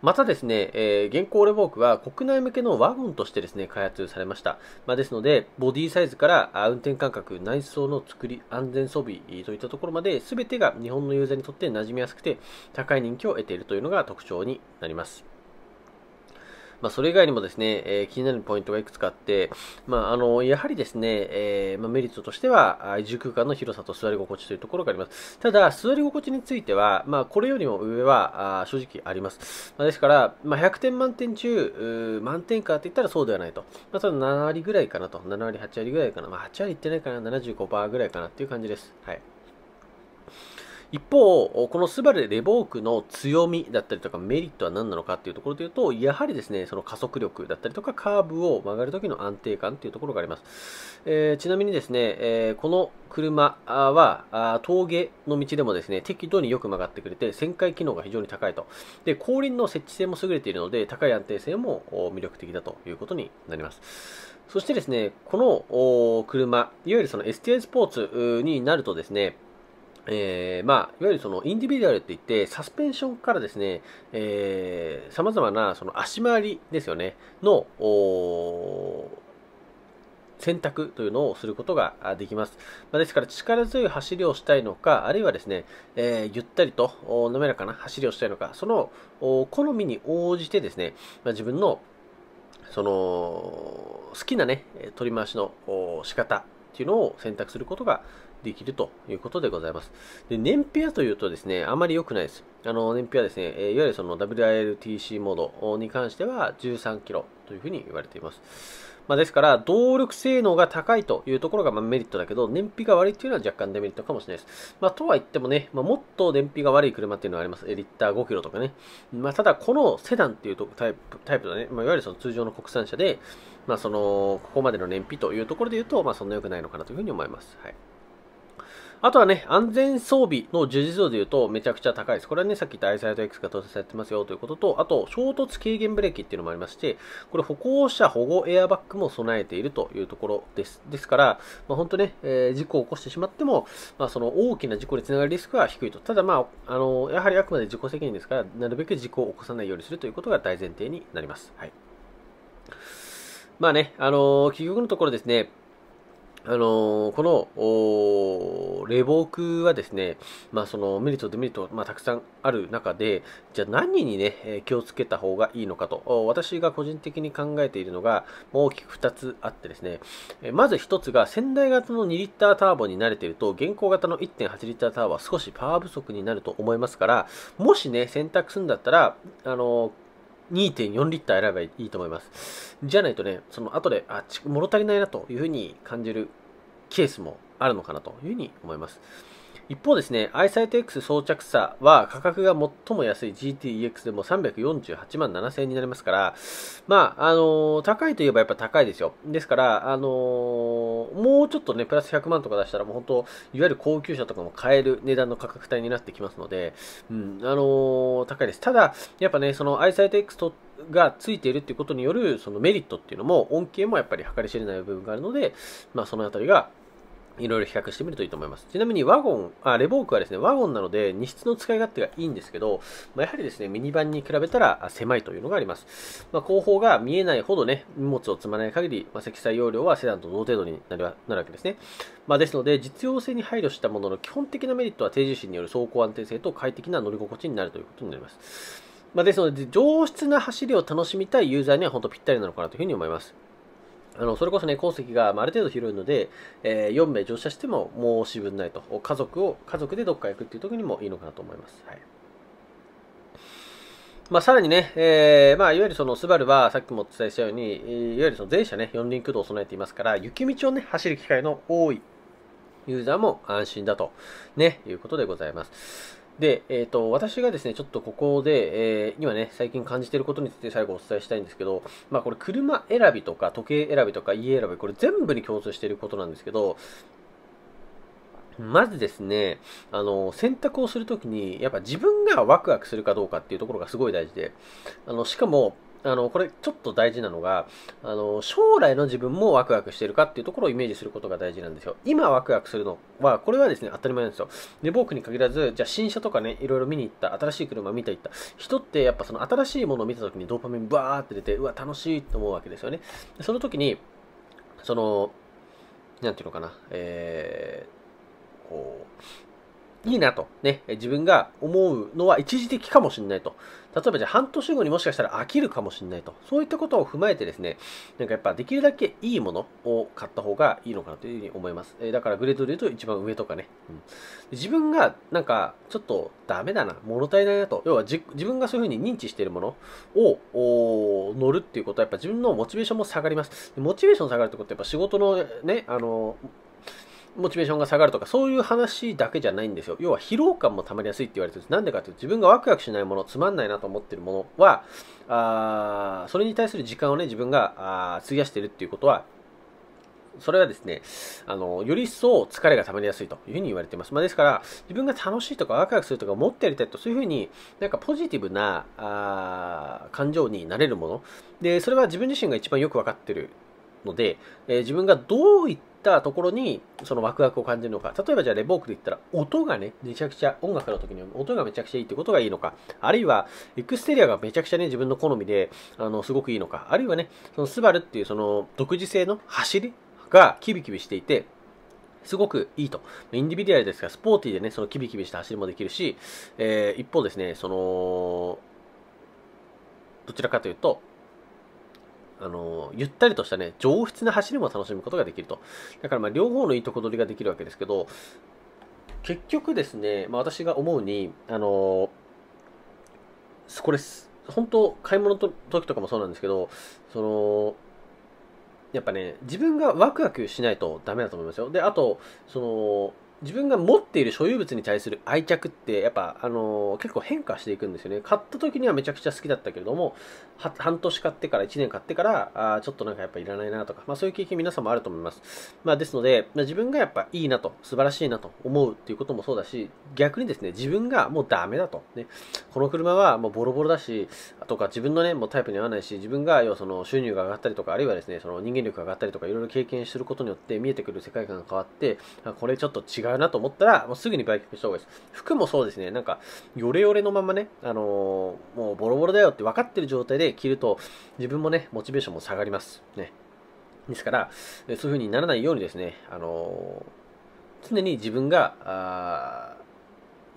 またですね、えー、現行レボークは国内向けのワゴンとしてですね、開発されました。まあ、ですので、ボディサイズから運転感覚、内装の作り、安全装備といったところまで、全てが日本のユーザーにとって馴染みやすくて、高い人気を得ているというのが特徴になります。まあ、それ以外にもですね、えー、気になるポイントがいくつかあって、まあ、あのやはりですね、えーまあ、メリットとしては、移住空間の広さと座り心地というところがあります。ただ、座り心地については、まあ、これよりも上はあ正直あります。まあ、ですから、まあ、100点満点中、満点かって言ったらそうではないと。まあ、そ7割ぐらいかなと。7割、8割ぐらいかな。まあ、8割いってないかな。75%ぐらいかなという感じです。はい。一方、このスバルレボークの強みだったりとかメリットは何なのかっていうところでいうと、やはりですね、その加速力だったりとかカーブを曲がるときの安定感というところがあります。えー、ちなみにですね、えー、この車は峠の道でもですね、適度によく曲がってくれて、旋回機能が非常に高いと。で、後輪の設置性も優れているので、高い安定性も魅力的だということになります。そしてですね、この車、いわゆるその STI スポーツになるとですね、えー、まあ、いわゆるそのインディビデュアルっていって、サスペンションからですね、えー、様々なその足回りですよね、の、選択というのをすることができます。まあ、ですから力強い走りをしたいのか、あるいはですね、えー、ゆったりと滑らかな走りをしたいのか、その好みに応じてですね、まあ、自分のその好きなね、取り回しの仕方っていうのを選択することができるということでございます。で、燃費はというとですね、あまり良くないです。あの、燃費はですね、えいわゆるその WILTC モードに関しては13キロというふうに言われています。まあ、ですから、動力性能が高いというところがまメリットだけど、燃費が悪いっていうのは若干デメリットかもしれないです。まあ、とは言ってもね、まあ、もっと燃費が悪い車っていうのはあります。リッター5キロとかね。まただ、このセダンっていうタイプ、タイプのね、まいわゆるその通常の国産車で、まその、ここまでの燃費というところで言うと、まあ、そんな良くないのかなというふうに思います。はい。あとはね、安全装備の充実度で言うとめちゃくちゃ高いです。これはね、さっき言ったアイサイド X が搭載されてますよということと、あと、衝突軽減ブレーキっていうのもありまして、これ歩行者保護エアバッグも備えているというところです。ですから、まあ、本当ね、えー、事故を起こしてしまっても、まあ、その大きな事故につながるリスクは低いと。ただ、まあ、あの、やはりあくまで自己責任ですから、なるべく事故を起こさないようにするということが大前提になります。はい。まあね、あのー、究極のところですね、あのー、このレボークはですね、まあ、そのメリット、デメリット、まあ、たくさんある中で、じゃあ何にね、気をつけた方がいいのかと、私が個人的に考えているのが、大きく2つあってですね、まず1つが、仙台型の2リッターターボに慣れていると、現行型の1.8リッターターボは少しパワー不足になると思いますから、もしね、選択するんだったら、あのー2.4リッター選べばいいと思います。じゃないとね、その後で、あ、物足りないなというふうに感じるケースもあるのかなというふうに思います。一方ですね、iSightX 装着差は価格が最も安い GTEX でも348万7000円になりますから、まあ、あのー、高いといえばやっぱ高いですよ。ですから、あのー、もうちょっとね、プラス100万とか出したらもう本当、いわゆる高級車とかも買える値段の価格帯になってきますので、うん、あのー、高いです。ただ、やっぱね、その iSightX とがついているっていうことによるそのメリットっていうのも恩恵もやっぱり計り知れない部分があるので、まあ、そのあたりがいろいろ比較してみるといいと思います。ちなみにワゴン、あレボークはですね、ワゴンなので、荷室の使い勝手がいいんですけど、まあ、やはりですね、ミニバンに比べたら狭いというのがあります。まあ、後方が見えないほどね、荷物を積まない限り、まあ、積載容量はセダンと同程度になるわけですね。まあ、ですので、実用性に配慮したものの基本的なメリットは低重心による走行安定性と快適な乗り心地になるということになります。まあ、ですので、上質な走りを楽しみたいユーザーには本当ぴったりなのかなというふうに思います。あのそれこそね、鉱石がある程度広いので、えー、4名乗車しても申し分ないと。家族を、家族でどっか行くっていう時にもいいのかなと思います。はい。まあ、さらにね、えーまあ、いわゆるそのスバルはさっきもお伝えしたように、いわゆるその全車ね、四輪駆動を備えていますから、雪道をね、走る機会の多いユーザーも安心だと、ね、いうことでございます。で、えーと、私がですね、ちょっとここで、えー、今ね、最近感じていることについて最後お伝えしたいんですけど、まあ、これ、車選びとか、時計選びとか、家選び、これ全部に共通していることなんですけど、まずですね、あの、選択をするときに、やっぱ自分がワクワクするかどうかっていうところがすごい大事で、あの、しかも、あの、これちょっと大事なのが、あの、将来の自分もワクワクしてるかっていうところをイメージすることが大事なんですよ。今ワクワクするのは、これはですね、当たり前なんですよ。で、僕に限らず、じゃあ新車とかね、いろいろ見に行った、新しい車見ていった。人ってやっぱその新しいものを見た時にドーパミンバーって出て、うわ、楽しいと思うわけですよね。その時に、その、なんていうのかな、えー、こう、いいなと、ね、自分が思うのは一時的かもしれないと。例えばじゃあ半年後にもしかしたら飽きるかもしれないと、そういったことを踏まえてですね、なんかやっぱできるだけいいものを買った方がいいのかなというふうに思います。えだからグレードで言うと一番上とかね。うん、自分がなんかちょっとダメだな、物足りないなと、要は自分がそういうふうに認知しているものを乗るっていうことはやっぱ自分のモチベーションも下がります。モチベーション下がるってことはやっぱ仕事のね、あの、モチベーションが下がるとかそういう話だけじゃないんですよ要は疲労感もたまりやすいって言われてるんですなんでかっていうと自分がワクワクしないものつまんないなと思ってるものはあそれに対する時間をね自分があ費やしてるっていうことはそれはですね、あの、より一層疲れが溜まりやすいというふうに言われています。まあ、ですから、自分が楽しいとかワクワクするとか思ってやりたいと、そういうふうになんかポジティブなあ感情になれるもの。で、それは自分自身が一番よくわかってるので、えー、自分がどういったところにそのワクワクを感じるのか例えばじゃあレボークで言ったら音がねめちゃくちゃ音楽の時に音がめちゃくちゃいいってことがいいのかあるいはエクステリアがめちゃくちゃね自分の好みであのすごくいいのかあるいはねそのスバルっていうその独自性の走りがキビキビしていてすごくいいと。インディビデュアルですが、スポーティーでね、そのキビキビした走りもできるし、えー、一方ですね、その、どちらかというと、あの、ゆったりとしたね、上質な走りも楽しむことができると。だからまあ両方のいいとこ取りができるわけですけど、結局ですね、まあ、私が思うに、あの、これ、本当買い物の時とかもそうなんですけど、その、やっぱね、自分がワクワクしないとダメだと思いますよ。で、あと、その、自分が持っている所有物に対する愛着ってやっぱ、あのー、結構変化していくんですよね買った時にはめちゃくちゃ好きだったけれども半年買ってから1年買ってからあちょっとなんかやっぱいらないなとか、まあ、そういう経験皆さんもあると思います、まあ、ですので、まあ、自分がやっぱいいなと素晴らしいなと思うっていうこともそうだし逆にですね自分がもうダメだと、ね、この車はもうボロボロだしとか自分のねもうタイプに合わないし自分が要はその収入が上がったりとかあるいはですねその人間力が上がったりとかいろいろ経験することによって見えてくる世界観が変わってこれちょっと違ううなと思ったら、もうすぐに売却した方がいいです。服もそうですね、なんか、ヨレヨレのままね、あのー、もうボロボロだよって分かってる状態で着ると、自分もね、モチベーションも下がります。ね。ですから、そういう風にならないようにですね、あのー、常に自分が、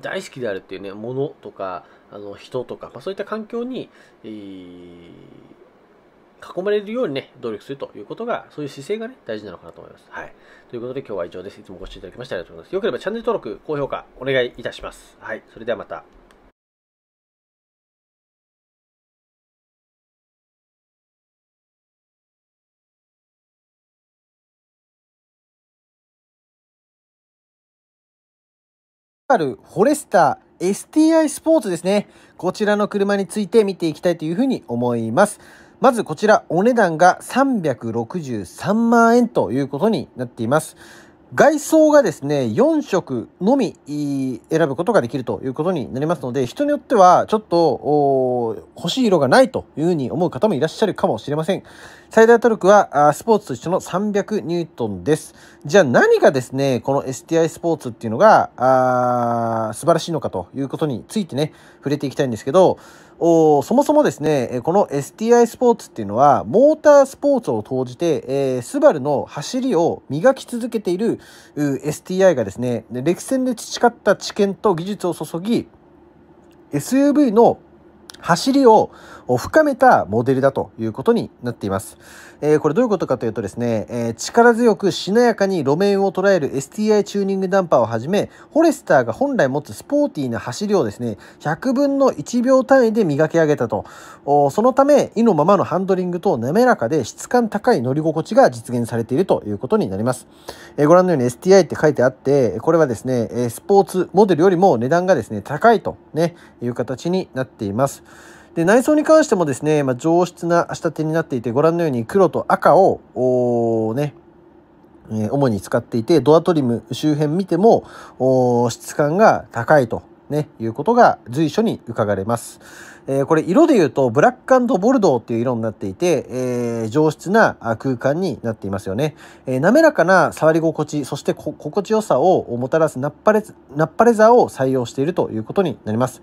大好きであるっていうね、ものとか、あの人とか、まあ、そういった環境に、えー囲まれるようにね、努力するということが、そういう姿勢がね、大事なのかなと思います。はい。ということで今日は以上です。いつもご視聴いただきましてありがとうございます。よければチャンネル登録、高評価お願いいたします。はい。それではまた。フォレスター STI スポーツですね。こちらの車について見ていきたいというふうに思います。まずこちらお値段が363万円ということになっています。外装がですね、4色のみ選ぶことができるということになりますので、人によってはちょっと欲しい色がないというふうに思う方もいらっしゃるかもしれません。最大トルクはスポーツと一緒の300ニュートンです。じゃあ何がですね、この STI スポーツっていうのが素晴らしいのかということについてね、触れていきたいんですけど、そもそもですね、この STI スポーツっていうのは、モータースポーツを投じて、えー、スバルの走りを磨き続けている STI がですね、歴戦で培った知見と技術を注ぎ、SUV の走りをを深めたモデルだということになっています。えー、これどういうことかというとですね、えー、力強くしなやかに路面を捉える STI チューニングダンパーをはじめ、フォレスターが本来持つスポーティーな走りをですね、100分の1秒単位で磨き上げたと。そのため、意のままのハンドリングと滑らかで質感高い乗り心地が実現されているということになります。えー、ご覧のように STI って書いてあって、これはですね、スポーツモデルよりも値段がですね、高いと、ね、いう形になっています。で内装に関してもですね、まあ、上質な仕立てになっていてご覧のように黒と赤をねえ主に使っていてドアトリム周辺見ても質感が高いと、ね、いうことが随所に伺われます、えー、これ色でいうとブラックボルドーっていう色になっていて、えー、上質な空間になっていますよね、えー、滑らかな触り心地そして心地よさをもたらすナッパレナッパレザーを採用しているということになります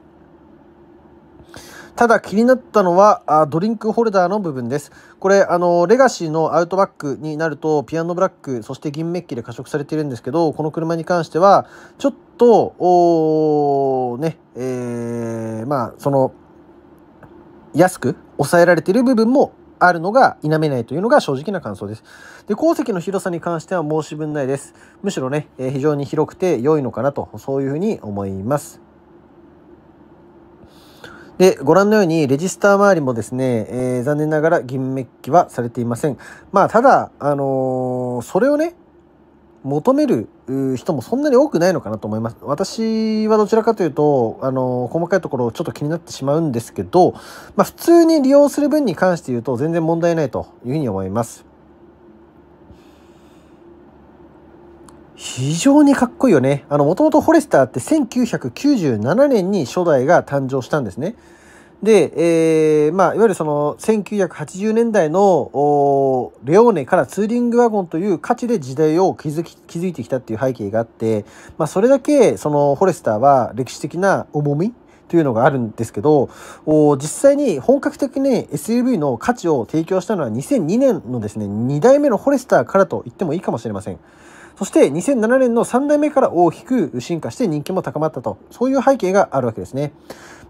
ただ気になったのはドリンクホルダーの部分です。これあのレガシーのアウトバックになるとピアノブラックそして銀メッキで加速されているんですけどこの車に関してはちょっとおねえー、まあその安く抑えられている部分もあるのが否めないというのが正直な感想です。で、鉱石の広さに関しては申し分ないです。むしろね、えー、非常に広くて良いのかなと、そういうふうに思います。で、ご覧のように、レジスター周りもですね、えー、残念ながら銀メッキはされていません。まあ、ただ、あのー、それをね、求める人もそんなに多くないのかなと思います。私はどちらかというと、あの、細かいところちょっと気になってしまうんですけど、まあ、普通に利用する分に関して言うと全然問題ないというふうに思います。非常にかっこいいよね。あの、もともとフォレスターって1997年に初代が誕生したんですね。で、えー、まあ、いわゆるその1980年代のレオーネからツーリングワゴンという価値で時代を築き築いてきたっていう背景があって、まあ、それだけそのフォレスターは歴史的な重みというのがあるんですけど、実際に本格的に SUV の価値を提供したのは2002年のですね、2代目のフォレスターからと言ってもいいかもしれません。そして2007年の3代目から大きく進化して人気も高まったと、そういう背景があるわけですね。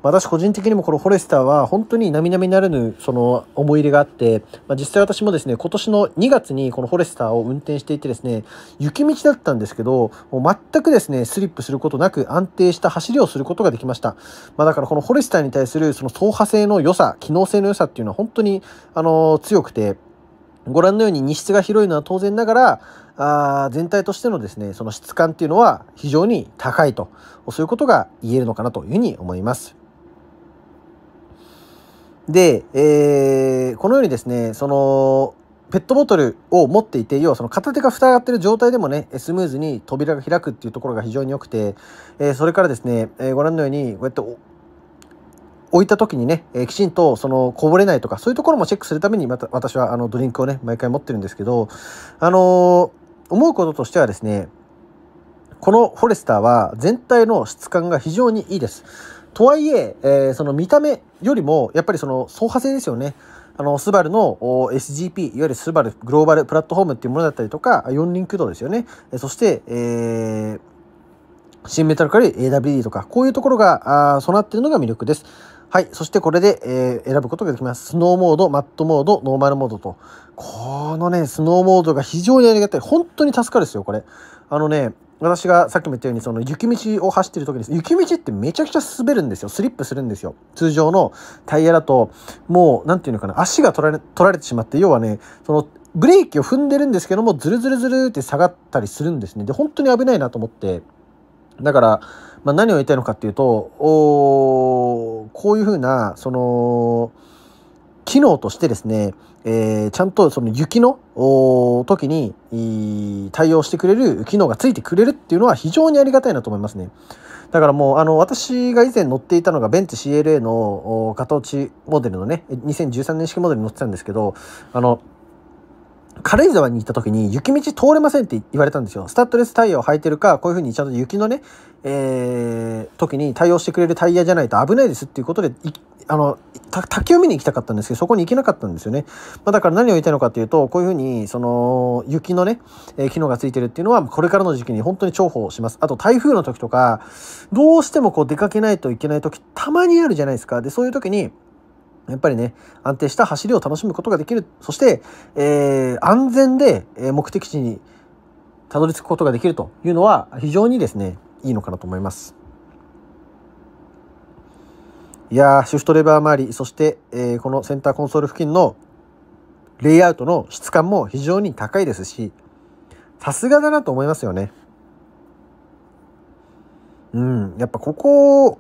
私個人的にもこのフォレスターは本当に並々ならぬその思い入れがあって、まあ、実際私もですね、今年の2月にこのフォレスターを運転していてですね、雪道だったんですけど、もう全くですね、スリップすることなく安定した走りをすることができました。まあ、だからこのフォレスターに対するその走破性の良さ、機能性の良さっていうのは本当にあの強くて、ご覧のように荷室が広いのは当然ながら、あ全体としてのですねその質感っていうのは非常に高いとそういうことが言えるのかなというふうに思います。で、えー、このようにですねそのペットボトルを持っていて要はその片手が蓋が上がってる状態でもねスムーズに扉が開くっていうところが非常に良くて、えー、それからですね、えー、ご覧のようにこうやって置いた時にね、えー、きちんとそのこぼれないとかそういうところもチェックするためにまた私はあのドリンクをね毎回持ってるんですけどあのー思うこととしてはですねこのフォレスターは全体の質感が非常にいいです。とはいええー、その見た目よりもやっぱりその走破性ですよね。あの、スバルの SGP、いわゆるスバルグローバルプラットフォームっていうものだったりとか、四輪駆動ですよね。そして、えー、新メタルカリ AWD とか、こういうところが備わっているのが魅力です。はい。そしてこれで、えー、選ぶことができます。スノーモード、マットモード、ノーマルモードと。このね、スノーモードが非常にありがたい。本当に助かるですよ、これ。あのね、私がさっきも言ったように、その雪道を走ってる時に、雪道ってめちゃくちゃ滑るんですよ。スリップするんですよ。通常のタイヤだと、もう、なんていうのかな、足が取られ、取られてしまって、要はね、その、ブレーキを踏んでるんですけども、ズルズルズルって下がったりするんですね。で、本当に危ないなと思って。だから、まあ、何を言いたいのかっていうとおこういうふうなその機能としてですね、えー、ちゃんとその雪の時に対応してくれる機能がついてくれるっていうのは非常にありがたいなと思いますね。だからもうあの私が以前乗っていたのがベンツ CLA の型落ちモデルのね2013年式モデルに乗ってたんですけどあの軽井沢に行った時に雪道通れませんって言われたんですよ。スタッドレスタイヤを履いてるか、こういう風にちゃんと雪のね、えー、時に対応してくれるタイヤじゃないと危ないですっていうことで、あの、滝を見に行きたかったんですけど、そこに行けなかったんですよね。まあ、だから何を言いたいのかっていうと、こういう風に、その、雪のね、えー、機能がついてるっていうのは、これからの時期に本当に重宝します。あと、台風の時とか、どうしてもこう出かけないといけない時、たまにあるじゃないですか。で、そういう時に、やっぱりね、安定した走りを楽しむことができる。そして、えー、安全で目的地にたどり着くことができるというのは非常にですね、いいのかなと思います。いやシフトレバー周り、そして、えー、このセンターコンソール付近のレイアウトの質感も非常に高いですし、さすがだなと思いますよね。うん、やっぱここ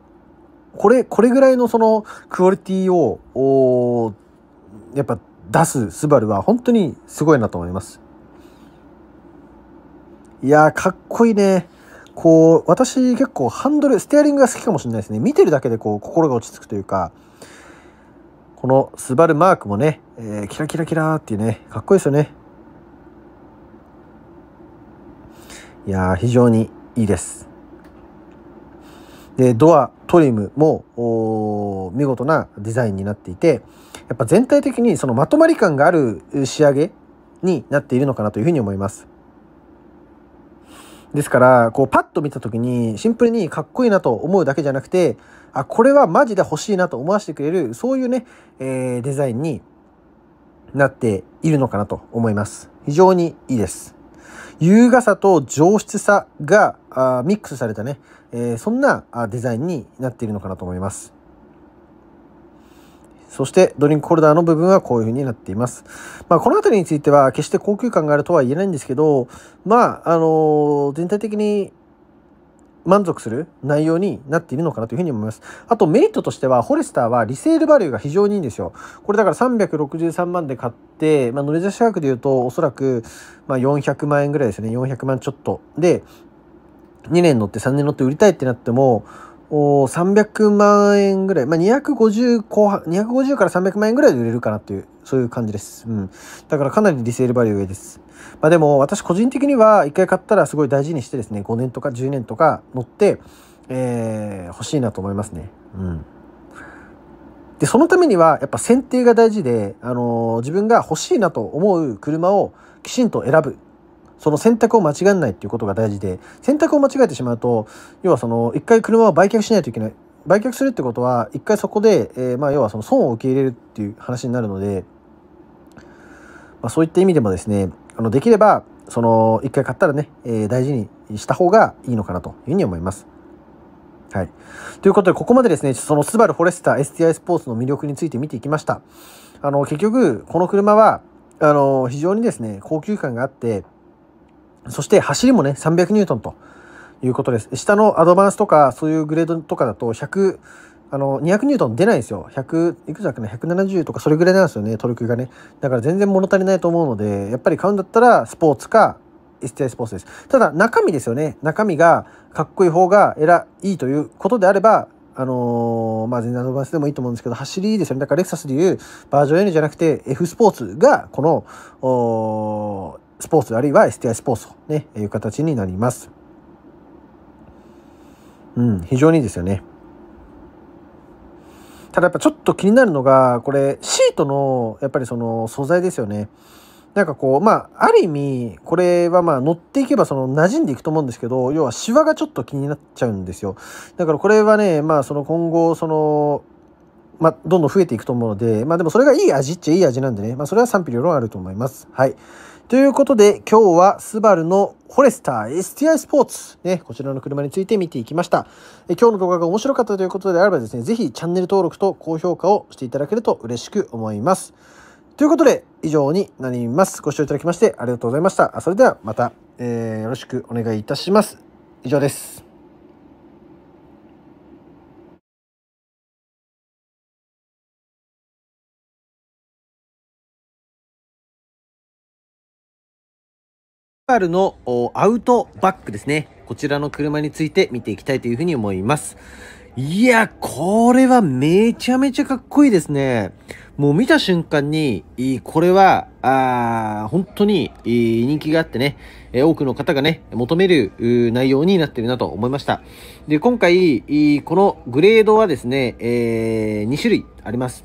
これ、これぐらいのそのクオリティを、やっぱ出すスバルは本当にすごいなと思います。いやかっこいいね。こう、私結構ハンドル、ステアリングが好きかもしれないですね。見てるだけでこう、心が落ち着くというか、このスバルマークもね、えー、キラキラキラーっていうね、かっこいいですよね。いや非常にいいです。で、ドア、トリムも見事なデザインになっていて、やっぱ全体的にそのまとまり感がある仕上げになっているのかなというふうに思います。ですから、こうパッと見た時にシンプルにかっこいいなと思うだけじゃなくて、あ、これはマジで欲しいなと思わせてくれる、そういうね、えー、デザインになっているのかなと思います。非常にいいです。優雅さと上質さがミックスされたね、えー、そんなデザインになっているのかなと思います。そしてドリンクホルダーの部分はこういう風になっています。まあ、この辺りについては決して高級感があるとは言えないんですけど、まあ、あのー、全体的に満足する内容になっているのかなというふに思います。あとメリットとしては、ホレスターはリセールバリューが非常にいいんですよ。これだから363万で買って、まあ、乗り出し価格で言うと、おそらく、ま400万円ぐらいですね。400万ちょっと。で、2年乗って3年乗って売りたいってなっても、お300万円ぐらい、まあ、250後半、250から300万円ぐらいで売れるかなっていう、そういう感じです。うん。だからかなりリセールバリュー上です。まあ、でも私個人的には1回買ったらすごい大事にしてですね、5年とか10年とか乗って、えー、欲しいなと思いますね。うん。で、そのためにはやっぱ選定が大事で、あのー、自分が欲しいなと思う車をきちんと選ぶその選択を間違えないっていうことが大事で選択を間違えてしまうと要はその一回車を売却しないといけない売却するってことは一回そこで、えー、まあ要はその損を受け入れるっていう話になるので、まあ、そういった意味でもですねあのできればその一回買ったらね、えー、大事にした方がいいのかなというふうに思います。はい。ということで、ここまでですね、そのスバルフォレスター STI スポーツの魅力について見ていきました。あの、結局、この車は、あの、非常にですね、高級感があって、そして走りもね、300ニュートンということです。下のアドバンスとか、そういうグレードとかだと、100、あの、200ニュートン出ないんですよ。100、いくつだっけな、170とかそれぐらいなんですよね、トルクがね。だから全然物足りないと思うので、やっぱり買うんだったら、スポーツか、STI スポーツです。ただ、中身ですよね。中身がかっこいい方が、えら、いいということであれば、あのー、まあ、全然アドバンスでもいいと思うんですけど、走りですよね。だから、レクサスでいうバージョン N じゃなくて、F スポーツが、この、スポーツあるいは STI スポーツと、ね、いう形になります。うん、非常にいいですよね。ただやっぱちょっと気になるのがこれシートのやっぱりその素材ですよね。なんかこうまあある意味これはまあ乗っていけばその馴染んでいくと思うんですけど要はシワがちょっと気になっちゃうんですよ。だからこれはねまあその今後そのまあ、どんどん増えていくと思うので、まあでもそれがいい味っちゃいい味なんでね、まあそれは賛否両論あると思います。はい。ということで今日はスバルのフォレスター STI スポーツ、ね、こちらの車について見ていきましたえ。今日の動画が面白かったということであればですね、ぜひチャンネル登録と高評価をしていただけると嬉しく思います。ということで以上になります。ご視聴いただきましてありがとうございました。それではまた、えー、よろしくお願いいたします。以上です。バルのアウトバックですね。こちらの車について見ていきたいというふうに思います。いや、これはめちゃめちゃかっこいいですね。もう見た瞬間に、これは、あ本当に人気があってね、多くの方がね、求める内容になってるなと思いました。で、今回、このグレードはですね、えー、2種類あります。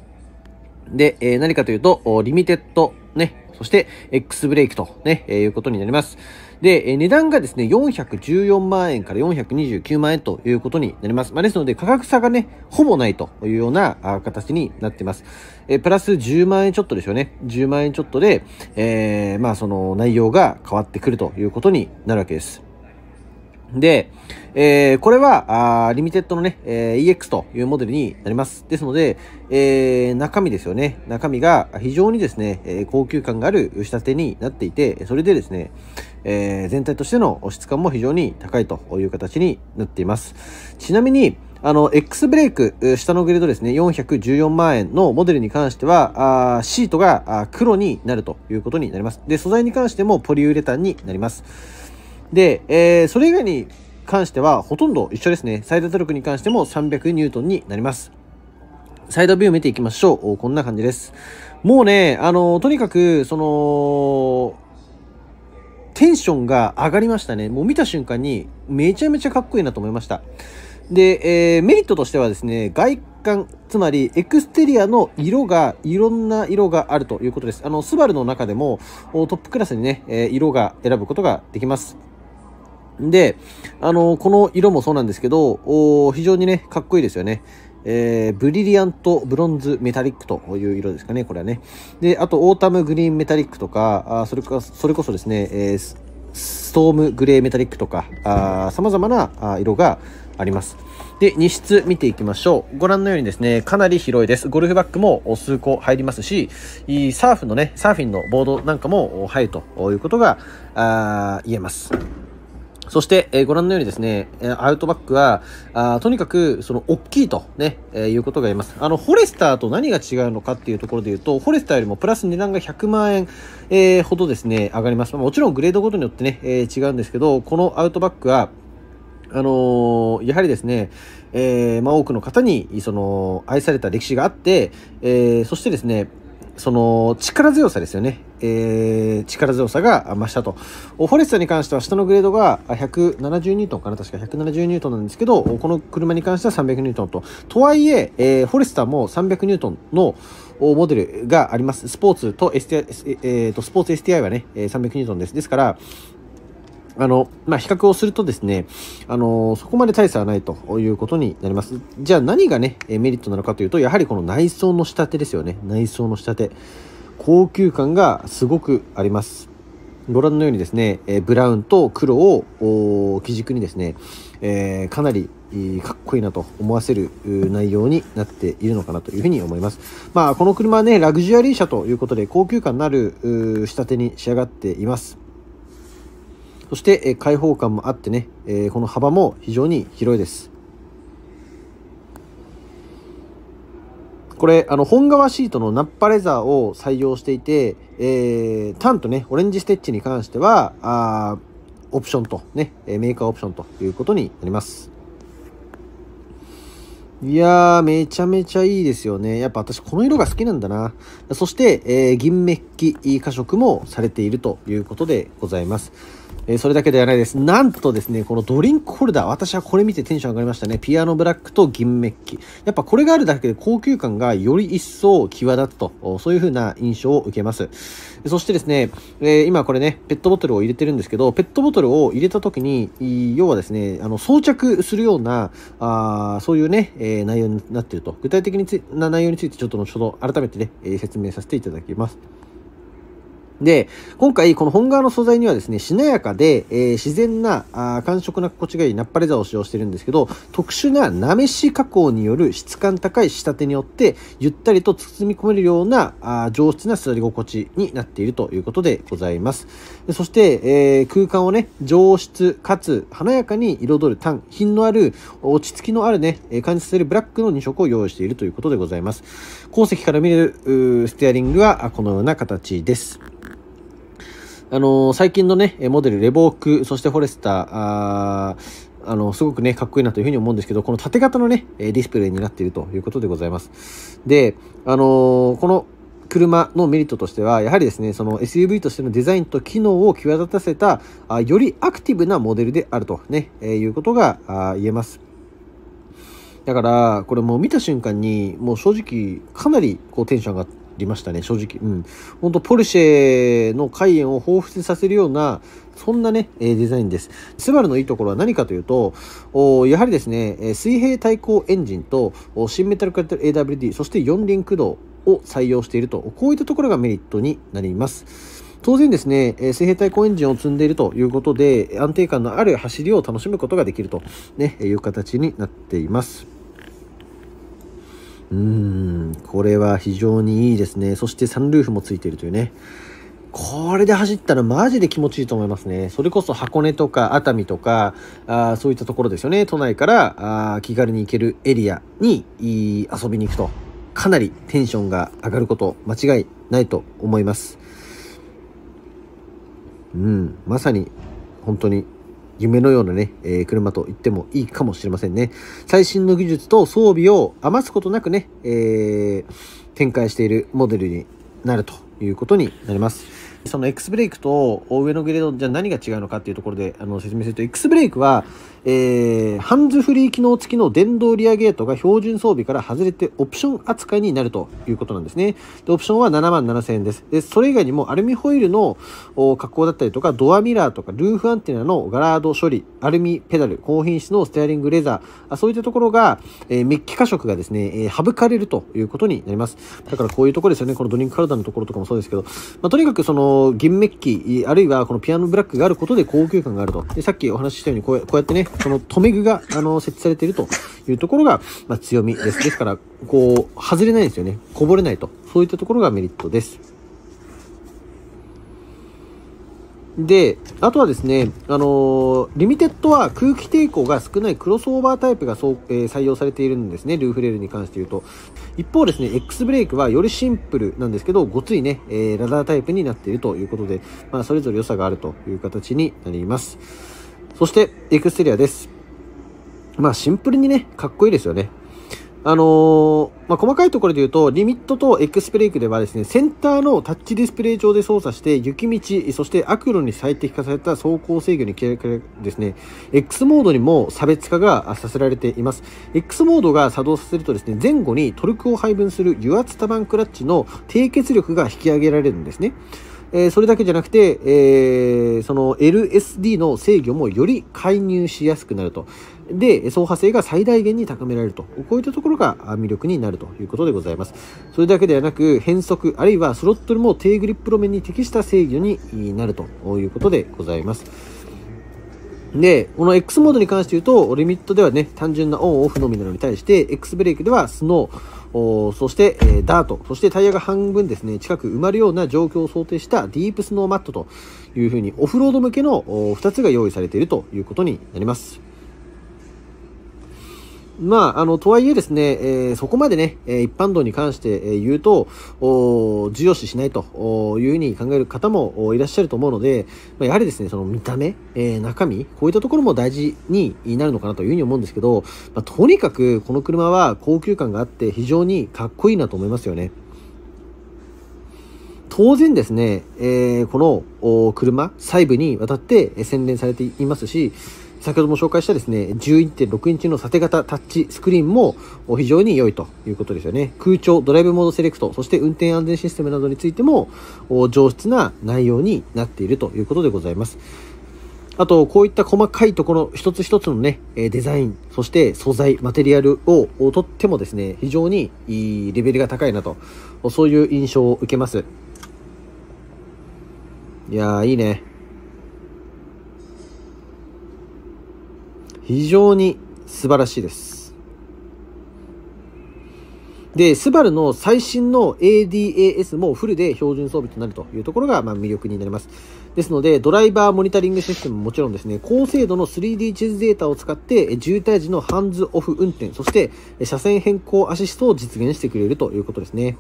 で、え何かというと、リミテッドね、そして X ブレイクと、ねえー、いうことになります。で、えー、値段がですね、414万円から429万円ということになります。まあ、ですので、価格差がね、ほぼないというような形になっています。えー、プラス10万円ちょっとでしょうね。10万円ちょっとで、えー、まあ、その内容が変わってくるということになるわけです。で、えー、これは、あリミテッドのね、えー、EX というモデルになります。ですので、えー、中身ですよね。中身が非常にですね、え高級感がある仕立てになっていて、それでですね、え全体としての質感も非常に高いという形になっています。ちなみに、あの、X ブレイク、下のグレードですね、414万円のモデルに関しては、あシートが黒になるということになります。で、素材に関してもポリウレタンになります。で、えー、それ以外に関してはほとんど一緒ですね。最大トルクに関しても3 0 0ンになります。サイドビュー見ていきましょう。こんな感じです。もうね、あの、とにかく、その、テンションが上がりましたね。もう見た瞬間にめちゃめちゃかっこいいなと思いました。で、えー、メリットとしてはですね、外観、つまりエクステリアの色が、いろんな色があるということです。あの、スバルの中でもトップクラスにね、色が選ぶことができます。で、あの、この色もそうなんですけど、非常にね、かっこいいですよね。えー、ブリリアントブロンズメタリックという色ですかね、これはね。で、あと、オータムグリーンメタリックとか、あそれかそれこそですね、えー、ストームグレーメタリックとか、さまざまな色があります。で、荷室見ていきましょう。ご覧のようにですね、かなり広いです。ゴルフバッグも数個入りますし、サーフのね、サーフィンのボードなんかも入るということが言えます。そして、えー、ご覧のようにですね、アウトバックは、あとにかく、その、大きいとね、えー、いうことが言えます。あの、フォレスターと何が違うのかっていうところで言うと、フォレスターよりもプラス値段が100万円、えー、ほどですね、上がります。もちろんグレードごとによってね、えー、違うんですけど、このアウトバックは、あのー、やはりですね、えーまあ、多くの方にその愛された歴史があって、えー、そしてですねその力強さですよね、えー、力強さが増したと。フォレスタに関しては下のグレードが170ニュートンかな、確か170ニュートンなんですけど、この車に関しては300ニュートンと。とはいええー、フォレスタも300ニュートンのモデルがあります。スポーツと STI、えー、とスポーツ STI はね、300ニュートンです。ですから、あの、まあ、比較をするとですね、あの、そこまで大差はないということになります。じゃあ何がね、メリットなのかというと、やはりこの内装の仕立てですよね。内装の仕立て。高級感がすごくあります。ご覧のようにですね、えブラウンと黒を基軸にですね、えー、かなりかっこいいなと思わせる内容になっているのかなというふうに思います。まあ、この車はね、ラグジュアリー車ということで、高級感のある仕立てに仕上がっています。そして、え開放感もあってね、えこの幅も非常に広いです。これあの本革シートのナッパレザーを採用していて、えー、タンとねオレンジステッチに関してはあオプションとねメーカーオプションということになりますいやーめちゃめちゃいいですよねやっぱ私この色が好きなんだなそして、えー、銀メッキいい加色もされているということでございますえー、それだけではないです。なんとですね、このドリンクホルダー、私はこれ見てテンション上がりましたね。ピアノブラックと銀メッキ。やっぱこれがあるだけで高級感がより一層際立つと、そういう風な印象を受けます。そしてですね、えー、今これね、ペットボトルを入れてるんですけど、ペットボトルを入れた時に、要はですね、あの装着するような、あそういうね、えー、内容になっていると。具体的にな内容についてちょっと後ほど改めてね、え説明させていただきます。で、今回、この本革の素材にはですね、しなやかで、えー、自然なあ感触な心地がいいナッパレザーを使用してるんですけど、特殊ななめし加工による質感高い仕立てによって、ゆったりと包み込めるようなあ上質な座り心地になっているということでございます。そして、えー、空間をね、上質かつ華やかに彩る単品のある、落ち着きのあるね、感じさせるブラックの2色を用意しているということでございます。後席から見るステアリングはこのような形です。あの最近のね、モデル、レボーク、そしてフォレスター、あの、すごくね、かっこいいなというふうに思うんですけど、この縦型のね、ディスプレイになっているということでございます。で、あのー、この車のメリットとしては、やはりですね、その SUV としてのデザインと機能を際立たせた、あよりアクティブなモデルであるとね、えー、いうことが言えます。だからこれもう見た瞬間にもう正直かなりこうテンション上がりましたね正直うん本当ポルシェの開演を彷彿させるようなそんなね、えデザインです。スバルのいいところは何かというと、やはりですね、水平対向エンジンと、新メタルカテル AWD、そして四輪駆動を採用していると、こういったところがメリットになります。当然ですね、え水平対向エンジンを積んでいるということで、安定感のある走りを楽しむことができると、ね、いう形になっています。うん、これは非常にいいですね。そしてサンルーフもついてるというね。これで走ったらマジで気持ちいいと思いますね。それこそ箱根とか熱海とか、あそういったところですよね。都内からあ気軽に行けるエリアに遊びに行くと、かなりテンションが上がること間違いないと思います。うん、まさに本当に夢のようなね、えー、車と言ってもいいかもしれませんね。最新の技術と装備を余すことなくね、えー、展開しているモデルになるということになります。その X ブレイクと上のグレードじゃ何が違うのかっていうところであの説明すると X ブレイクは、えー、ハンズフリー機能付きの電動リアゲートが標準装備から外れてオプション扱いになるということなんですね。でオプションは7万7000円です。でそれ以外にもアルミホイルの加工だったりとかドアミラーとかルーフアンテナのガラード処理、アルミペダル、高品質のステアリングレザー、そういったところが、えー、メッキ化色がですね、えー、省かれるということになります。だからこういうところですよね。このドリンクカルダのところとかもそうですけど、まあ、とにかくその銀メッキ、あるいはこのピアノブラックがあることで高級感があると。で、さっきお話ししたように、こうやってね、その留め具が、あの、設置されているというところが、まあ、強みです。ですから、こう、外れないんですよね。こぼれないと。そういったところがメリットです。で、あとはですね、あのー、リミテッドは空気抵抗が少ないクロスオーバータイプがそう、えー、採用されているんですね、ルーフレールに関して言うと。一方ですね、X ブレイクはよりシンプルなんですけど、ごついね、えー、ラダータイプになっているということで、まあ、それぞれ良さがあるという形になります。そして、エクステリアです。まあ、シンプルにね、かっこいいですよね。あのー、まあ、細かいところで言うと、リミットと X プレイクではですね、センターのタッチディスプレイ上で操作して、雪道、そして悪路に最適化された走行制御に切り替えですね、X モードにも差別化がさせられています。X モードが作動させるとですね、前後にトルクを配分する油圧多板クラッチの低血力が引き上げられるんですね。えそれだけじゃなくて、えー、その LSD の制御もより介入しやすくなると。で走破性が最大限に高められるとこういったところが魅力になるということでございますそれだけではなく変速あるいはスロットルも低グリップ路面に適した制御になるということでございますで、この X モードに関して言うと、リミットではね、単純なオンオフのみなのに対して、X ブレーキではスノー、そして、えー、ダート、そしてタイヤが半分ですね、近く埋まるような状況を想定したディープスノーマットというふうに、オフロード向けの2つが用意されているということになります。まあ、あの、とはいえですね、えー、そこまでね、え一般道に関して言うと、お重要視しないというふうに考える方もいらっしゃると思うので、まあ、やはりですね、その見た目、えー、中身、こういったところも大事になるのかなというふうに思うんですけど、まあ、とにかくこの車は高級感があって非常にかっこいいなと思いますよね。当然ですね、えー、この車、細部にわたって洗練されていますし、先ほども紹介したですね、11.6インチの縦型タッチスクリーンも非常に良いということですよね。空調、ドライブモードセレクト、そして運転安全システムなどについても上質な内容になっているということでございます。あと、こういった細かいところ、一つ一つのね、デザイン、そして素材、マテリアルをとってもですね、非常にいいレベルが高いなと、そういう印象を受けます。いやー、いいね。非常に素晴らしいです。で、スバルの最新の ADAS もフルで標準装備となるというところが、ま魅力になります。ですので、ドライバーモニタリングシステムももちろんですね、高精度の 3D 地図データを使って、渋滞時のハンズオフ運転、そして車線変更アシストを実現してくれるということですね。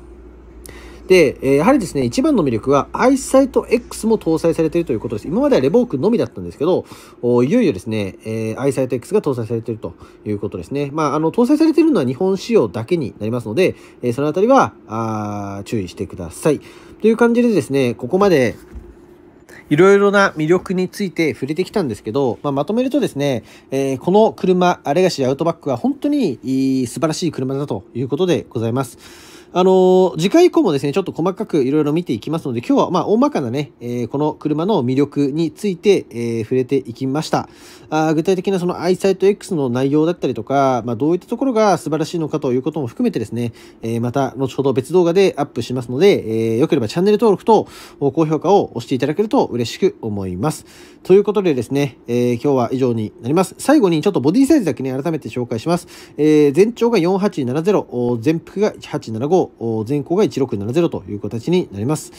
で、えー、やはりですね、一番の魅力は、アイサイト X も搭載されているということです。今まではレボークのみだったんですけど、いよいよですね、えー、アイサイト X が搭載されているということですね。まあ、あの、搭載されているのは日本仕様だけになりますので、えー、そのあたりは、あ注意してください。という感じでですね、ここまで、いろいろな魅力について触れてきたんですけど、まあ、まとめるとですね、えー、この車、レガシーアウトバックは本当にいい素晴らしい車だということでございます。あの、次回以降もですね、ちょっと細かくいろいろ見ていきますので、今日はまあ大まかなね、えー、この車の魅力について、えー、触れていきました。あ具体的なそのアイサイト X の内容だったりとか、まあ、どういったところが素晴らしいのかということも含めてですね、えー、また後ほど別動画でアップしますので、えー、よければチャンネル登録と高評価を押していただけると嬉しく思います。ということでですね、えー、今日は以上になります。最後にちょっとボディサイズだけね、改めて紹介します。えー、全長が4870、全幅が1875、全高が1670という形になります。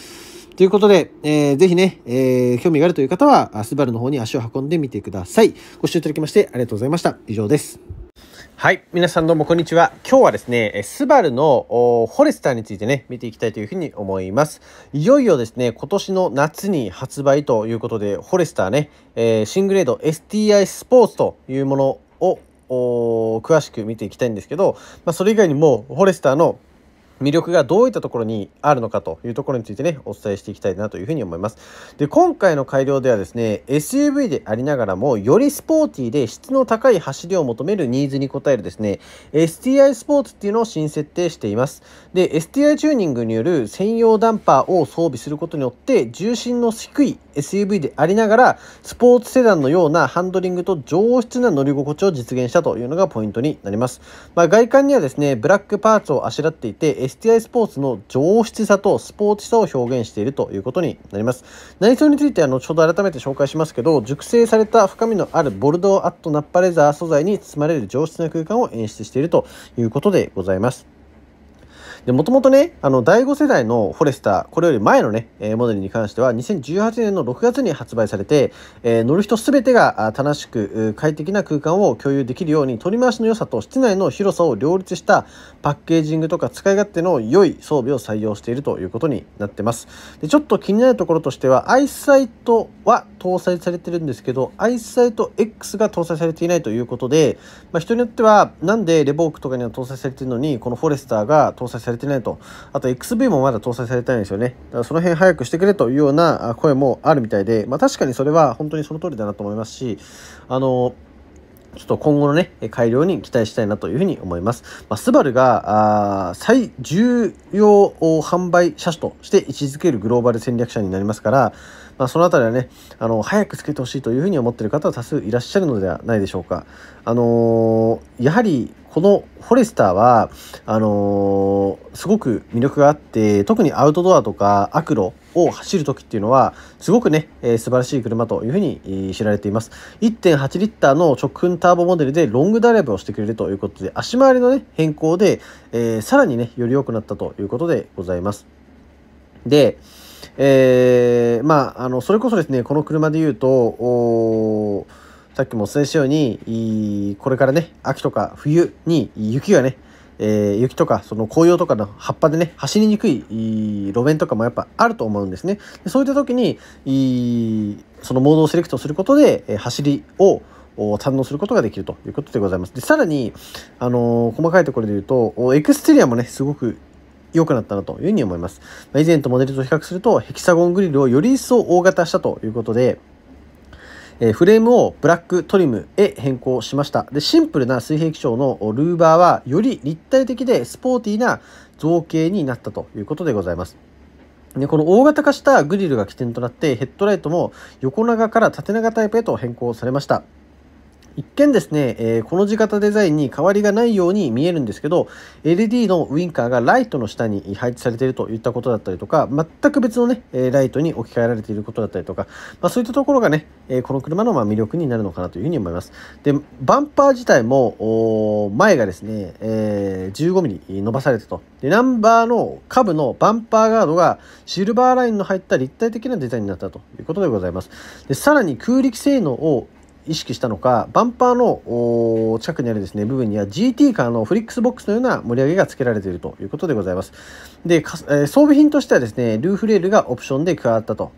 ということで、えー、ぜひね、えー、興味があるという方は、スバルの方に足を運んでみてください。ご視聴いただきましてありがとうございました。以上です。はい。皆さんどうもこんにちは。今日はですね、スバルのフォレスターについてね、見ていきたいというふうに思います。いよいよですね、今年の夏に発売ということで、フォレスターね、えー、ングレード STI スポーツというものを詳しく見ていきたいんですけど、まあ、それ以外にもフォレスターの魅力がどういったところにあるのかというところについてねお伝えしていきたいなというふうに思いますで今回の改良ではですね SUV でありながらもよりスポーティーで質の高い走りを求めるニーズに応えるですね STI スポーツっていうのを新設定していますで STI チューニングによる専用ダンパーを装備することによって重心の低い SUV でありながらスポーツセダンのようなハンドリングと上質な乗り心地を実現したというのがポイントになります、まあ、外観にはですねブラックパーツをあしらっていて STI スポーツの上質さとスポーツさを表現しているということになります内装については後ほど改めて紹介しますけど熟成された深みのあるボルドーアットナッパレザー素材に包まれる上質な空間を演出しているということでございますで、もともとね、あの、第5世代のフォレスター、これより前のね、えモデルに関しては、2018年の6月に発売されて、え乗る人すべてが楽しく快適な空間を共有できるように、取り回しの良さと室内の広さを両立したパッケージングとか使い勝手の良い装備を採用しているということになってます。で、ちょっと気になるところとしては、アイサイトは搭載されてるんですけど、アイサイト X が搭載されていないということで、まあ、人によっては、なんでレボークとかには搭載されてるのに、このフォレスターが搭載されてれてないと。あと XV もまだ搭載されてないんですよね。だからその辺早くしてくれというような声もあるみたいで、まあ、確かにそれは本当にその通りだなと思いますし、あの、ちょっと今後のね、改良に期待したいなというふうに思います。まあ、スバルが、最重要販売車種として位置づけるグローバル戦略者になりますから、まあ、その辺りはねあの早くつけてほしいというふうに思っている方は多数いらっしゃるのではないでしょうか。あのー、やはりこのフォレスターはあのー、すごく魅力があって特にアウトドアとかアクロを走る時っていうのはすごくね、えー、素晴らしい車というふうに知られています1.8リッターの直噴ターボモデルでロングダライブをしてくれるということで足回りのね変更で、えー、さらにねより良くなったということでございますでえー、まあ、あの、それこそですね、この車で言うと、さっきもお伝えしたように、これからね、秋とか冬に雪がね、えー、雪とかその紅葉とかの葉っぱでね走りにくい路面とかもやっぱあると思うんですねでそういった時にそのモードをセレクトすることで、え走りを堪能することができるということでございます。で、さらに、あのー、細かいところで言うと、エクステリアもね、すごく良くなったなというふうに思います。以前とモデルと比較すると、ヘキサゴングリルをより一層大型したということで、えフレームをブラックトリムへ変更しました。で、シンプルな水平気象のルーバーは、より立体的でスポーティーな造形になったということでございます。でこの大型化したグリルが起点となってヘッドライトも横長から縦長タイプへと変更されました。一見ですね、えー、この字型デザインに変わりがないように見えるんですけど LED のウインカーがライトの下に配置されているといったことだったりとか全く別のねライトに置き換えられていることだったりとか、まあ、そういったところがねこの車のま魅力になるのかなというふうに思いますでバンパー自体も前がですね、えー、15mm 伸ばされてとでナンバーの下部のバンパーガードがシルバーラインの入った立体的なデザインになったということでございますでさらに空力性能を意識したのかバンパーの近くにあるですね部分には GT カーのフリックスボックスのような盛り上げがつけられているということでございます。で、装備品としてはですね、ルーフレールがオプションで加わったと。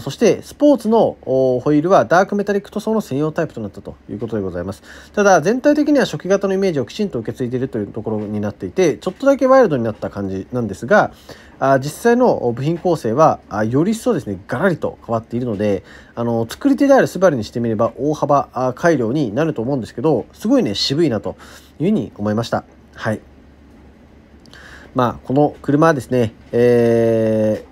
そして、スポーツのホイールはダークメタリック塗装の専用タイプとなったということでございます。ただ、全体的には初期型のイメージをきちんと受け継いでいるというところになっていて、ちょっとだけワイルドになった感じなんですが、あ実際の部品構成はより一層ですねガラリと変わっているのであの作り手であるスバルにしてみれば大幅改良になると思うんですけどすごいね渋いなというふうに思いました。はいまあ、この車はですね、え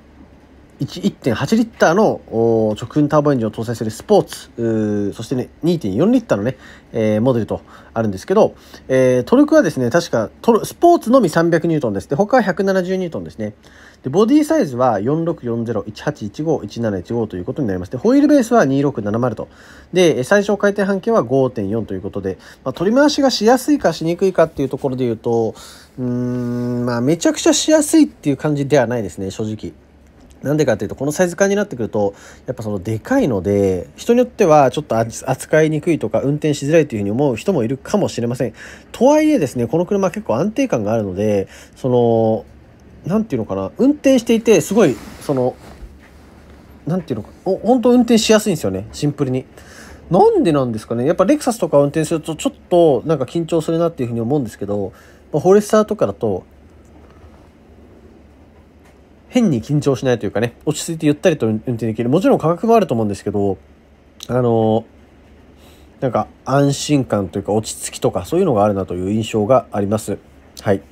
1.8リッターの直噴ターボエンジンを搭載するスポーツ、そしてね、2.4リッターのね、えー、モデルとあるんですけど、えー、トルクはですね、確かトル、スポーツのみ300ニュートンです。で、他は170ニュートンですね。でボディサイズは464018151715ということになりましてホイールベースは2670とで最小回転半径は5.4ということで、まあ、取り回しがしやすいかしにくいかっていうところで言うとうんまあめちゃくちゃしやすいっていう感じではないですね正直。なんでかっていうとこのサイズ感になってくるとやっぱそのでかいので人によってはちょっと扱いにくいとか運転しづらいというふうに思う人もいるかもしれませんとはいえですねこの車結構安定感があるのでその何て言うのかな運転していてすごいその何て言うのかお本当運転しやすいんですよねシンプルに。なんでなんですかねやっぱレクサスとか運転するとちょっとなんか緊張するなっていうふうに思うんですけど、まフォレスターとかだと変に緊張しないというかね落ち着いてゆったりと運転できるもちろん価格もあると思うんですけどあのなんか安心感というか落ち着きとかそういうのがあるなという印象があります。はい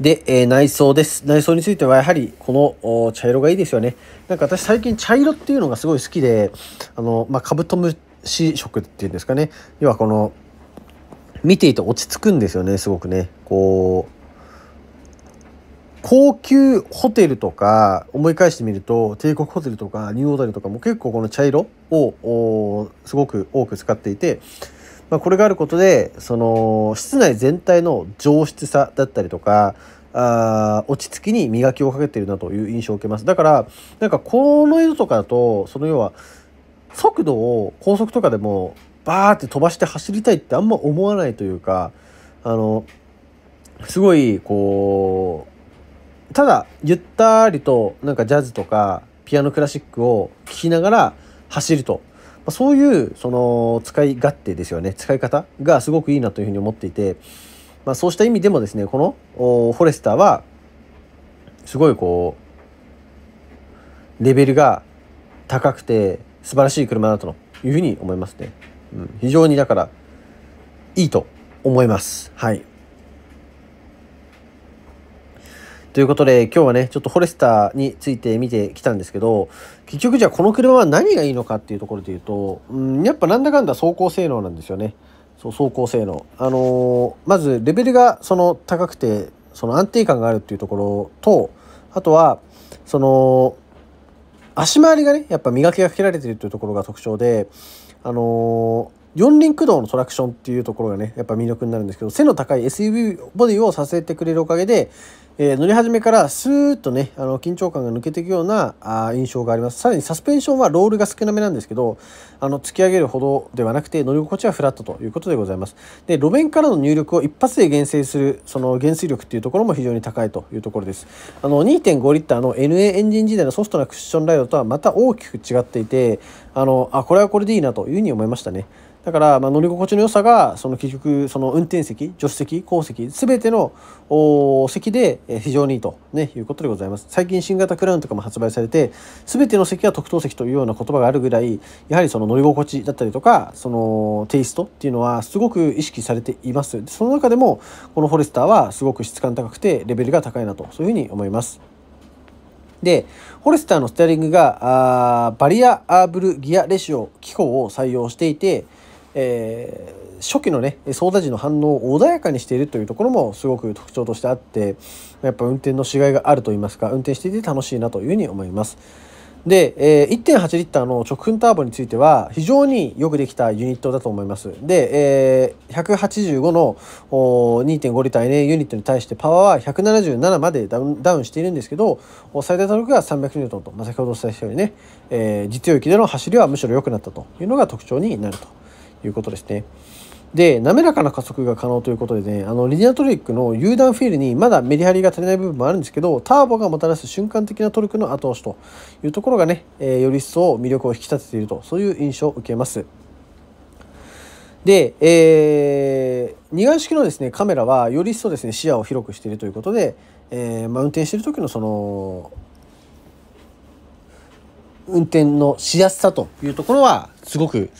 で、えー、内装です。内装についてはやはりこの茶色がいいですよね。なんか私最近茶色っていうのがすごい好きで、あの、まあ、カブトムシ色っていうんですかね。要はこの、見ていて落ち着くんですよね、すごくね。こう、高級ホテルとか思い返してみると帝国ホテルとかニューオーダルとかも結構この茶色をすごく多く使っていてまあ、これがあることでその室内全体の上質さだったりとかあ落ち着きに磨きをかけてるなという印象を受けますだからなんかこの色とかだとその要は速度を高速とかでもバーって飛ばして走りたいってあんま思わないというかあのすごいこうただゆったりとなんかジャズとかピアノクラシックを聴きながら走るとそういうその使い勝手ですよね使い方がすごくいいなというふうに思っていて、まあ、そうした意味でもですねこのフォレスターはすごいこうレベルが高くて素晴らしい車だというふうに思いますね、うん、非常にだからいいと思いますはいということで今日はねちょっとフォレスターについて見てきたんですけど結局じゃあこの車は何がいいのかっていうところで言うと、うん、やっぱなんだかんだ走行性能なんですよね。そう走行性能。あのー、まずレベルがその高くて、その安定感があるっていうところと、あとは、その、足回りがね、やっぱ磨きがかけられてるっていうところが特徴で、あのー、四輪駆動のトラクションっていうところがね、やっぱ魅力になるんですけど、背の高い SUV ボディをさせてくれるおかげで、えー、乗り始めからスーッとねあの緊張感が抜けていくようなあ印象がありますさらにサスペンションはロールが少なめなんですけどあの突き上げるほどではなくて乗り心地はフラットということでございますで路面からの入力を一発で減衰するその減衰力っていうところも非常に高いというところですあの2.5リッターの NA エンジン時代のソフトなクッションライドとはまた大きく違っていてあのあこれはこれでいいなというふうに思いましたねだからまあ乗り心地の良さがその結局その運転席助手席後席全ての席で非常にいいと、ね、いうことでございます最近新型クラウンとかも発売されて全ての席は特等席というような言葉があるぐらいやはりその乗り心地だったりとかそのテイストっていうのはすごく意識されていますその中でもこのフォレスターはすごく質感高くてレベルが高いなとそういうふうに思いますで、フォレスターのステアリングがあバリアアーブルギアレシオ機構を採用していて、えー、初期のね操舵時の反応を穏やかにしているというところもすごく特徴としてあってやっぱ運転のしがいがあると言いますか運転していて楽しいなというふうに思います。で、えー、1.8リッターの直噴ターボについては非常によくできたユニットだと思います。で、えー、185の2.5リッター NA ユニットに対してパワーは177までダウンダウンしているんですけど最大 torque が3 0 0ンと、まあ、先ほどお伝えしたようにね、えー、実用域での走りはむしろ良くなったというのが特徴になると。いうことですね。で、滑らかな加速が可能ということでね、あの、リニアトリックの油断フィールにまだメリハリが足りない部分もあるんですけど、ターボがもたらす瞬間的なトルクの後押しというところがね、えー、より一層魅力を引き立てていると、そういう印象を受けます。で、えー、二眼式のですね、カメラはより一層ですね、視野を広くしているということで、えー、まあ、運転している時のその、運転のしやすさというところはすごく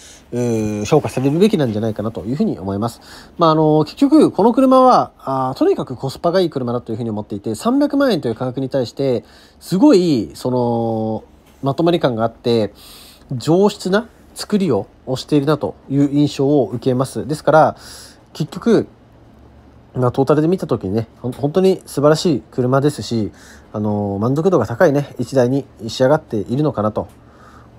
評価されるべきなんじゃないかなというふうに思います。まあ、あの、結局、この車はあ、とにかくコスパがいい車だというふうに思っていて、300万円という価格に対して、すごい、その、まとまり感があって、上質な作りをしているなという印象を受けます。ですから、結局、まあ、トータルで見た時にね、本当に素晴らしい車ですし、あの、満足度が高いね、一台に仕上がっているのかなと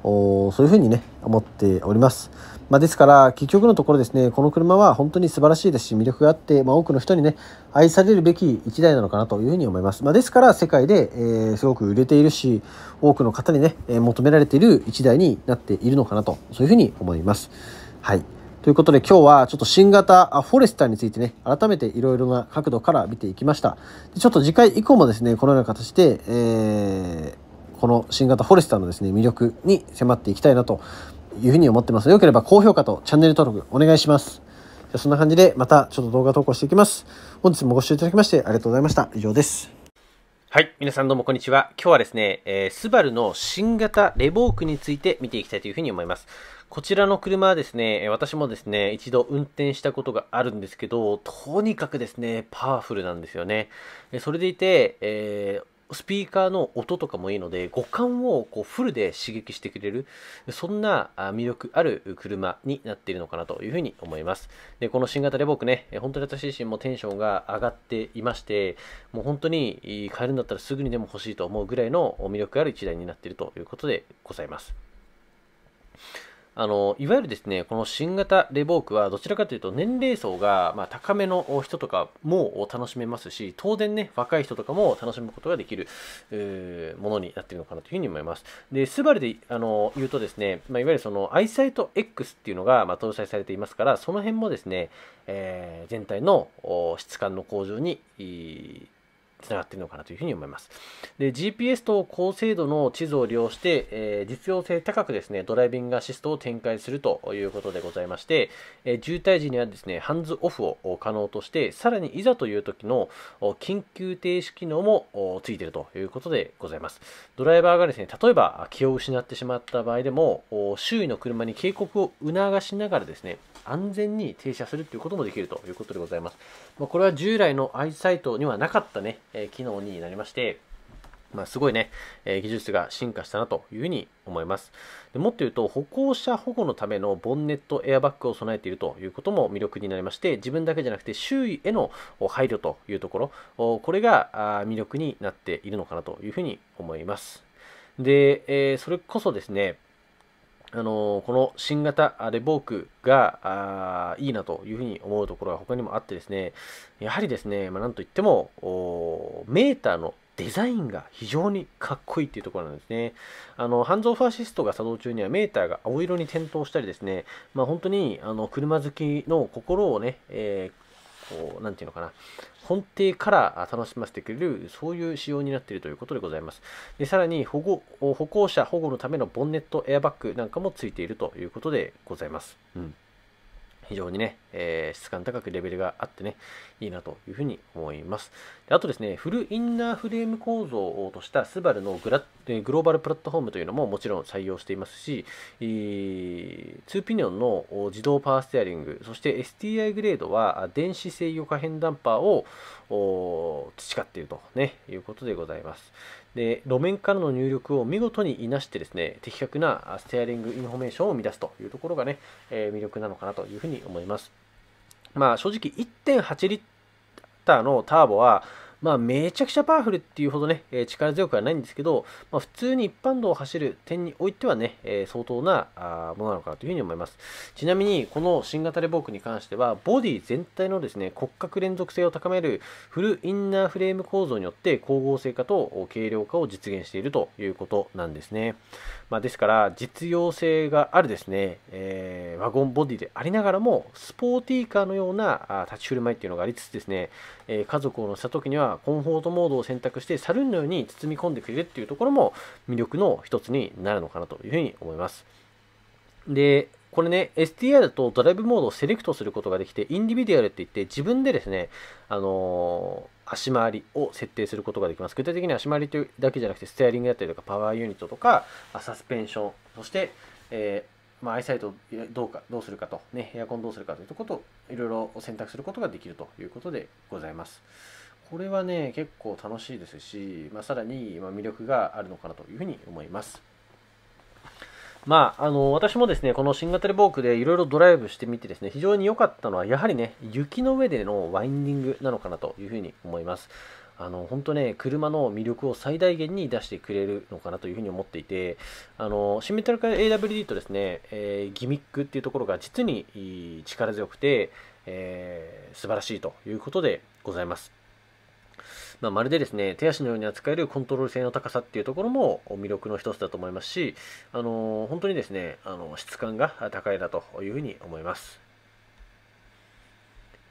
そういうふうにね思っております。まあ、ですから結局のところですねこの車は本当に素晴らしいですし魅力があって、まあ、多くの人にね愛されるべき1台なのかなというふうに思います、まあ、ですから世界で、えー、すごく売れているし多くの方にね、え求められている1台になっているのかなとそういうふうに思います。はいということで今日はちょっと新型フォレスターについてね改めていろいろな角度から見ていきましたちょっと次回以降もですねこのような形で、えーこの新型フォレスターのですね、魅力に迫っていきたいなというふうに思ってます。よければ高評価とチャンネル登録お願いします。じゃそんな感じでまたちょっと動画投稿していきます。本日もご視聴いただきましてありがとうございました。以上です。はい。皆さんどうもこんにちは。今日はですね、えー、スバルの新型レボークについて見ていきたいというふうに思います。こちらの車はですね、私もですね、一度運転したことがあるんですけど、とにかくですね、パワフルなんですよね。それでいて、えースピーカーの音とかもいいので、五感をこうフルで刺激してくれる、そんな魅力ある車になっているのかなというふうに思います。で、この新型レボークね、本当に私自身もテンションが上がっていまして、もう本当に買えるんだったらすぐにでも欲しいと思うぐらいの魅力ある一台になっているということでございます。あのいわゆるですねこの新型レボークはどちらかというと年齢層が、まあ、高めの人とかも楽しめますし当然ね若い人とかも楽しむことができる、ー、ものになっているのかなというふうに思いますでスバルであの言うとですね、まあ、いわゆるそのアイサイト X っていうのが、まあ、搭載されていますからその辺もですね、えー、全体の質感の向上につながっているのかなというふうに思います。で、GPS と高精度の地図を利用して、えー、実用性高くですね、ドライビングアシストを展開するということでございまして、えー、渋滞時にはですね、ハンズオフを可能として、さらにいざという時の緊急停止機能もついているということでございます。ドライバーがですね、例えば気を失ってしまった場合でも、周囲の車に警告を促しながらですね、安全に停車するということもできるということでございます。まあ、これは従来のアイサイトにはなかったね、えー、機能になりまして、まあ、すごいね、えー、技術が進化したなというふうに思います。でもっと言うと、歩行者保護のためのボンネットエアバッグを備えているということも魅力になりまして、自分だけじゃなくて周囲への配慮というところ、これが魅力になっているのかなというふうに思います。で、えー、それこそですね、あのこの新型レボークがいいなというふうに思うところが他にもあってですね、やはりですね、まあ、なんといってもメーターのデザインが非常にかっこいいっていうところなんですね。あの、ハンズオフアシストが作動中にはメーターが青色に点灯したりですね、まあ、本当にあの車好きの心をね、えーこう、ていうのかな、根底から楽しませてくれる、そういう仕様になっているということでございます。でさらに保護、歩行者保護のためのボンネットエアバッグなんかもついているということでございます。うん非常にね、えー、質感高くレベルがあってね、いいなというふうに思います。であとですね、フルインナーフレーム構造としたスバルのグラ、えグローバルプラットフォームというのももちろん採用していますし、えー、2ピニョンの自動パワーステアリング、そして STI グレードは電子制御可変ダンパーを培っていると、ね、いうことでございます。で路面からの入力を見事にいなしてですね的確なステアリングインフォメーションを生み出すというところがね、えー、魅力なのかなというふうに思います。まあ、正直1.8リッターのターボはまあ、めちゃくちゃパワフルっていうほどね、え力強くはないんですけど、まあ、普通に一般道を走る点においてはね、え相当なあものなのかなというふうに思います。ちなみに、この新型レボークに関しては、ボディ全体のですね、骨格連続性を高めるフルインナーフレーム構造によって、光合成化と軽量化を実現しているということなんですね。まあ、ですから実用性があるですね、えー、ワゴンボディでありながらもスポーティーカーのような立ち振る舞いっていうのがありつつですね、えー、家族を乗せた時にはコンフォートモードを選択してサルーンのように包み込んでくれるっていうところも魅力の一つになるのかなというふうに思います。で、これね、STI だとドライブモードをセレクトすることができて、インディビデュアルって言って自分でですね、あのー、足回りを設定することができます。具体的に足回りというだけじゃなくて、ステアリングだったりとか、パワーユニットとか、サスペンション、そして、えーまあ、アイサイトどうかどうするかと、ね、エアコンどうするかということをいろいろ選択することができるということでございます。これはね、結構楽しいですし、まあ、さらに魅力があるのかなというふうに思います。まあ、あの私もですねこの新型レボークでいろいろドライブしてみてですね非常に良かったのはやはりね雪の上でのワインディングなのかなというふうに思います。あの本当ね、車の魅力を最大限に出してくれるのかなというふうに思っていて、あのシンメトルカー AWD とですね、えー、ギミックっていうところが実に力強くて、えー、素晴らしいということでございます。まあ、まるでですね手足のように扱えるコントロール性の高さっていうところも魅力の一つだと思いますし、あの本当にですねあの質感が高いだというふうに思います。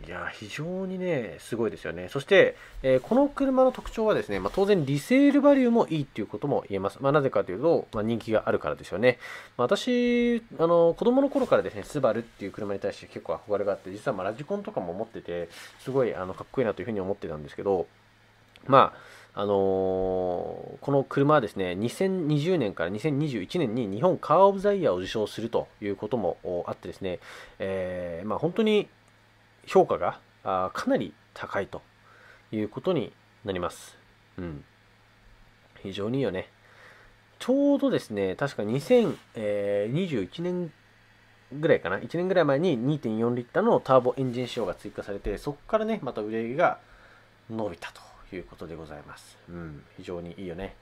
いや非常にね、すごいですよね。そして、えー、この車の特徴はですね、まあ、当然リセールバリューもいいっていうことも言えます。まあ、なぜかというと、まあ、人気があるからですよね。ま私、あの子供の頃からですね、スバルっていう車に対して結構憧れがあって、実はまラジコンとかも持ってて、すごいあのかっこいいなというふうに思ってたんですけど、まああのー、この車はですね2020年から2021年に日本カー・オブ・ザ・イヤーを受賞するということもあってですね、えー、まあ、本当に評価がかなり高いということになります。うん、非常にいいよね。ちょうどですね、確か2021年ぐらいかな、1年ぐらい前に2.4リッターのターボエンジン仕様が追加されて、そこからね、また売り上げが伸びたと。いうことでございます。うん、非常にいいよね。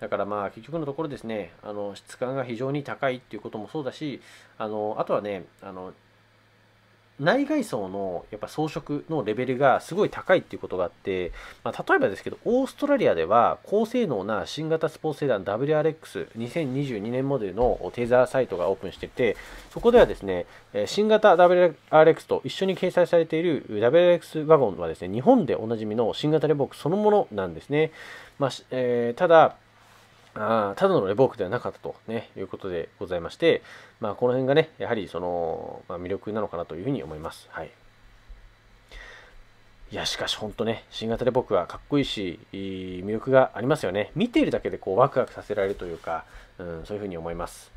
だからまあ結局のところですね、あの質感が非常に高いっていうこともそうだし、あのあとはねあの、内外装のやっぱ装飾のレベルがすごい高いっていうことがあって、まあ、例えばですけどオーストラリアでは高性能な新型スポーツセダン WRX2022 年モデルのテーザーサイトがオープンしててそこではですね新型 WRX と一緒に掲載されている WRX ワゴンはですね日本でおなじみの新型レボックそのものなんですね、まあえー、ただあただのレボークではなかったと、ね、いうことでございまして、まあ、この辺がね、やはりその、まあ、魅力なのかなというふうに思います。はい、いや、しかし本当ね、新型レボークはかっこいいし、いい魅力がありますよね。見ているだけでこうワクワクさせられるというか、うん、そういうふうに思います。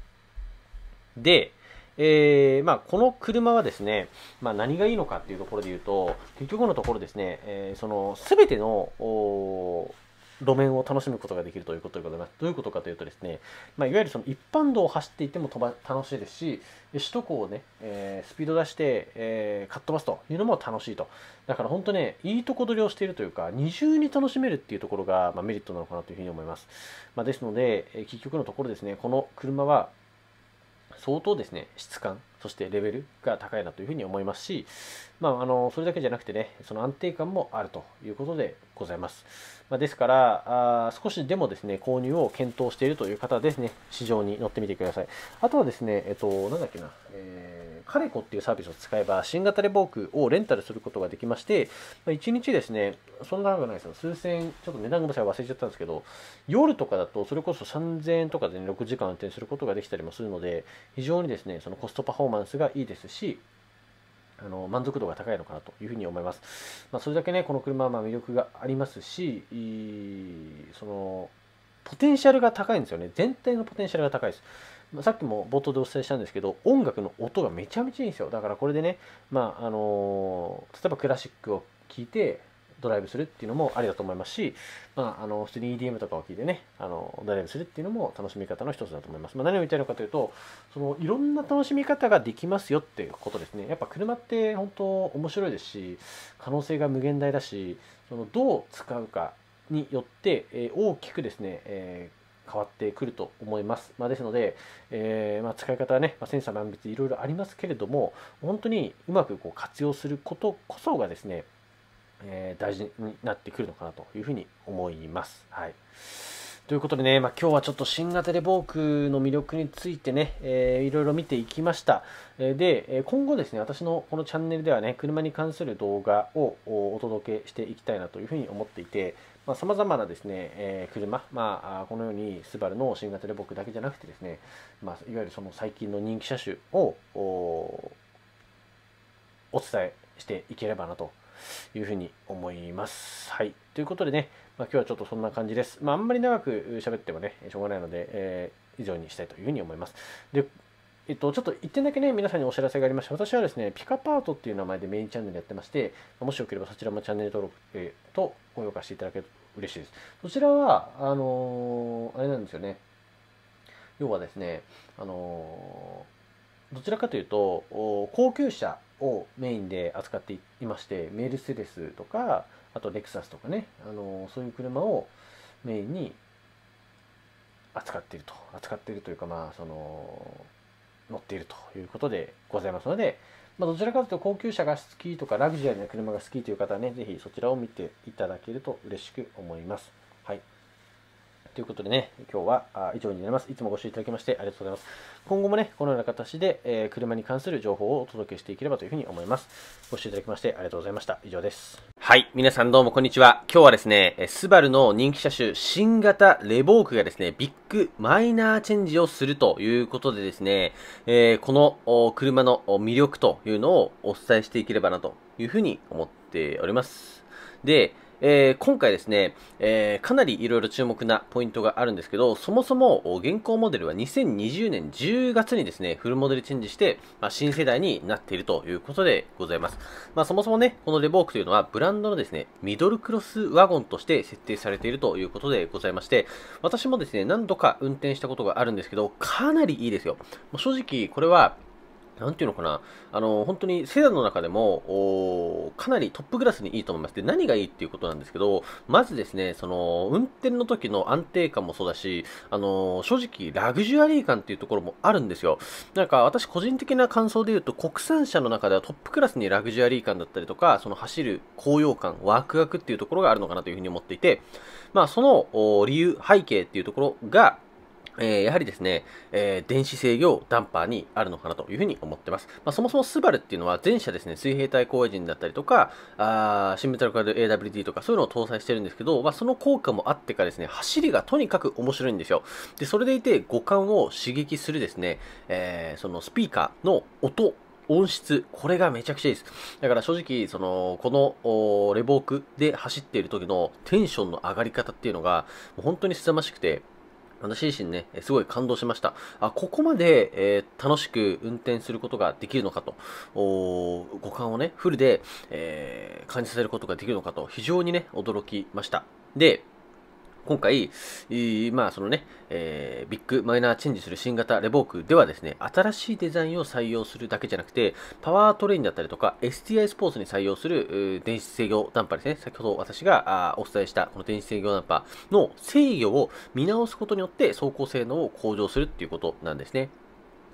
で、えー、まあ、この車はですね、まあ、何がいいのかっていうところで言うと、結局のところですね、えー、その全ての、路面を楽しむことができるということでございます。どういうことかというとですね、まあ、いわゆるその一般道を走っていても飛ば楽しいですし、首都高をね、えー、スピード出して、えー、かっ飛ばすというのも楽しいと。だから本当ね、いいとこ取りをしているというか、二重に楽しめるっていうところが、まあ、メリットなのかなというふうに思います。まあ、ですので、えー、結局のところですね、この車は相当ですね、質感、そしてレベルが高いなというふうに思いますし、まあ、あのそれだけじゃなくてね、その安定感もあるということでございます。まあ、ですから、あ少しでもですね、購入を検討しているという方はですね、市場に乗ってみてください。あとはですね、えっと、なんだっけな、えーカレコっていうサービスを使えば、新型レボークをレンタルすることができまして、ま1日ですね、そんな長くないですよ。数千円、ちょっと値段が忘れちゃったんですけど、夜とかだと、それこそ3000円とかで、ね、6時間運転することができたりもするので、非常にですね、そのコストパフォーマンスがいいですし、あの満足度が高いのかなというふうに思います。まあ、それだけね、この車はま魅力がありますし、そのポテンシャルが高いんですよね。全体のポテンシャルが高いです。さっきも冒頭でお伝えしたんですけど音楽の音がめちゃめちゃいいんですよだからこれでね、まああの例えばクラシックを聴いてドライブするっていうのもありだと思いますし、まあ、あの普通に EDM とかを聞いてねあのドライブするっていうのも楽しみ方の一つだと思います、まあ、何を言いたいのかというとそのいろんな楽しみ方ができますよっていうことですねやっぱ車って本当面白いですし可能性が無限大だしそのどう使うかによって、えー、大きくですね、えー変わってくると思います。まあ、ですので、えー、まあ、使い方はね、まあ、千差万別いろいろありますけれども、本当にうまくこう活用することこそがですね、えー、大事になってくるのかなというふうに思います。はいということでね、まあ、今日はちょっと新型レボークの魅力についてね、えー、いろいろ見ていきました。で、今後ですね、私のこのチャンネルではね、車に関する動画をお届けしていきたいなというふうに思っていて、さまざ、あ、まなですね、えー、車、まあ、このようにスバルの新型レボークだけじゃなくてですね、まあ、いわゆるその最近の人気車種をお伝えしていければなというふうに思います。はい。ということでね、まあ、今日はちょっとそんな感じです。まあ、あんまり長く喋ってもね、しょうがないので、えー、以上にしたいというふうに思います。で、えっと、ちょっと1点だけね、皆さんにお知らせがありまして、私はですね、ピカパートっていう名前でメインチャンネルやってまして、もしよければそちらもチャンネル登録、えー、とご評価していただけると嬉しいです。そちらは、あのー、あれなんですよね。要はですね、あのー、どちらかというと、高級車をメインで扱っていまして、メルセデスとか、あとレクサスとかね、あのそういう車をメインに扱っていると扱っているというかまあその乗っているということでございますので、まあ、どちらかというと高級車が好きとかラグジュアリーな車が好きという方はね、ぜひそちらを見ていただけると嬉しく思います。はい。ということでね、今日は以上になります。いつもご視聴いただきましてありがとうございます。今後もね、このような形で、えー、車に関する情報をお届けしていければというふうに思います。ご視聴いただきましてありがとうございました。以上です。はい、皆さんどうもこんにちは。今日はですね、スバルの人気車種、新型レボークがですね、ビッグマイナーチェンジをするということでですね、えー、この車の魅力というのをお伝えしていければなというふうに思っております。で、えー、今回ですね、えー、かなりいろいろ注目なポイントがあるんですけど、そもそも現行モデルは2020年10月にですね、フルモデルチェンジして、まあ、新世代になっているということでございます。まあ、そもそもね、このレボークというのはブランドのですね、ミドルクロスワゴンとして設定されているということでございまして、私もですね、何度か運転したことがあるんですけど、かなりいいですよ。正直、これはなんていうのかな、あの本当にセダンの中でもかなりトップクラスにいいと思います。で、何がいいっていうことなんですけど、まずですね、その運転の時の安定感もそうだし、あの正直、ラグジュアリー感っていうところもあるんですよ。なんか私、個人的な感想で言うと、国産車の中ではトップクラスにラグジュアリー感だったりとか、その走る高揚感、ワクワクっていうところがあるのかなというふうに思っていて、まあ、その理由、背景っていうところが、えー、やはりですね、えー、電子制御ダンパーにあるのかなというふうに思ってます。まあ、そもそもスバルっていうのは全車ですね、水平対工エンジンだったりとか、あ新メタルカード AWD とかそういうのを搭載してるんですけど、まあ、その効果もあってかですね、走りがとにかく面白いんですよ。で、それでいて五感を刺激するですね、えー、そのスピーカーの音音質、これがめちゃくちゃいいです。だから正直、その、この、レボークで走っている時のテンションの上がり方っていうのが、もう本当に凄ましくて、私自身ね、すごい感動しました。あ、ここまで、えー、楽しく運転することができるのかと、お五感をね、フルで、えー、感じさせることができるのかと、非常にね、驚きました。で、今回、まあそのね、えー、ビッグマイナーチェンジする新型レボークではですね、新しいデザインを採用するだけじゃなくて、パワートレインだったりとか、STI スポーツに採用する電子制御ダンパですね、先ほど私がお伝えしたこの電子制御ダンパの制御を見直すことによって走行性能を向上するっていうことなんですね。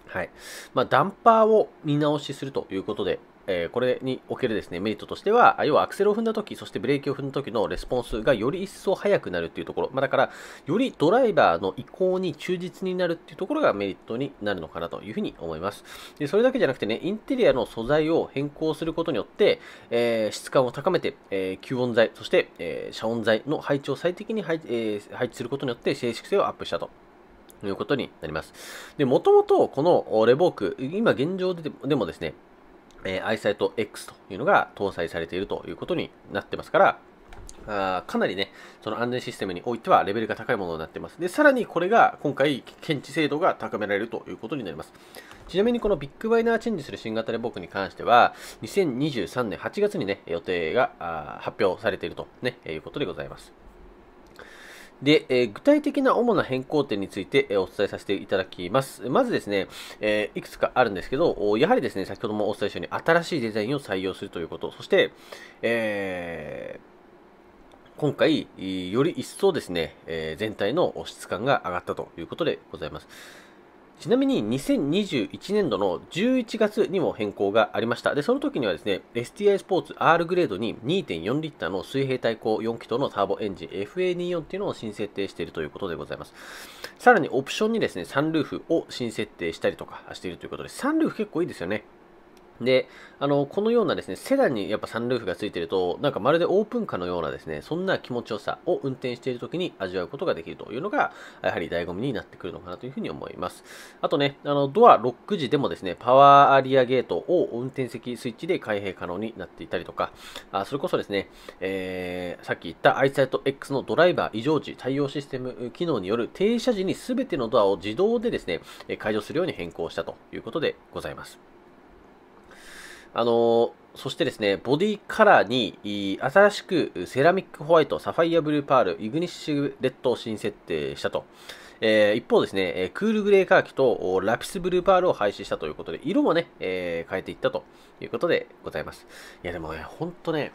はい。まあ、ダンパーを見直しするということで、えこれにおけるですねメリットとしては、要はアクセルを踏んだとき、そしてブレーキを踏んだときのレスポンスがより一層速くなるというところ、まあ、だからよりドライバーの意向に忠実になるというところがメリットになるのかなというふうに思います。でそれだけじゃなくてね、インテリアの素材を変更することによって、えー、質感を高めて、えー、吸音材、そして、えー、遮音材の配置を最適に配,、え配置することによって、静粛性をアップしたと。いうことになります。で、もともとこのレボーク、今現状ででもですね、えー、アイサイト X というのが搭載されているということになってますから、あかなりね、その安全システムにおいてはレベルが高いものになってます。で、さらにこれが今回、検知精度が高められるということになります。ちなみにこのビッグバイナーチェンジする新型レボークに関しては、2023年8月にね、予定が発表されていると、ね、いうことでございます。で、えー、具体的な主な変更点について、えー、お伝えさせていただきます。まずですね、えー、いくつかあるんですけど、やはりですね、先ほどもお伝えしたように新しいデザインを採用するということ、そして、え今回、より一層ですね、え全体の質感が上がったということでございます。ちなみに2021年度の11月にも変更がありました。で、その時にはですね、STI スポーツ R グレードに2.4リッターの水平対向4気筒のターボエンジン FA24 っていうのを新設定しているということでございます。さらにオプションにですね、サンルーフを新設定したりとかしているということで、サンルーフ結構いいですよね。で、あの、このようなですね、セダンにやっぱサンルーフがついてると、なんかまるでオープンカーのようなですね、そんな気持ちよさを運転している時に味わうことができるというのが、やはり醍醐味になってくるのかなというふうに思います。あとね、あの、ドアロック時でもですね、パワーアリアゲートを運転席スイッチで開閉可能になっていたりとか、あそれこそですね、えー、さっき言ったアイサイト X のドライバー異常時対応システム機能による停車時に全てのドアを自動でですね、解除するように変更したということでございます。あのそしてですね、ボディカラーに新しくセラミックホワイト、サファイアブルーパール、イグニッシュレッドを新設定したと。えー、一方ですね、クールグレーカーキとラピスブルーパールを廃止したということで、色もね、えー、変えていったということでございます。いやでもね、ほんとね、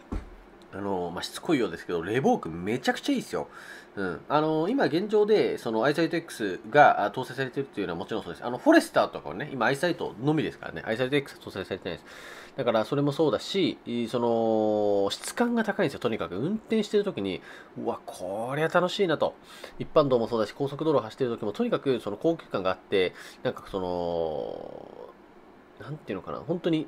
あのまあ、しつこいようですけど、レボークめちゃくちゃいいですよ。うん、あの今現状でそのアイサイト X が搭載されてるっていうのはもちろんそうです。あのフォレスターとかはね、今アイサイトのみですからね、アイサイト X は搭載されてないです。だからそれもそうだし、その質感が高いんですよ、とにかく。運転してる時に、うわ、こりゃ楽しいなと。一般道もそうだし、高速道路走ってる時も、とにかくその高級感があって、なんかその、なんていうのかな、本当に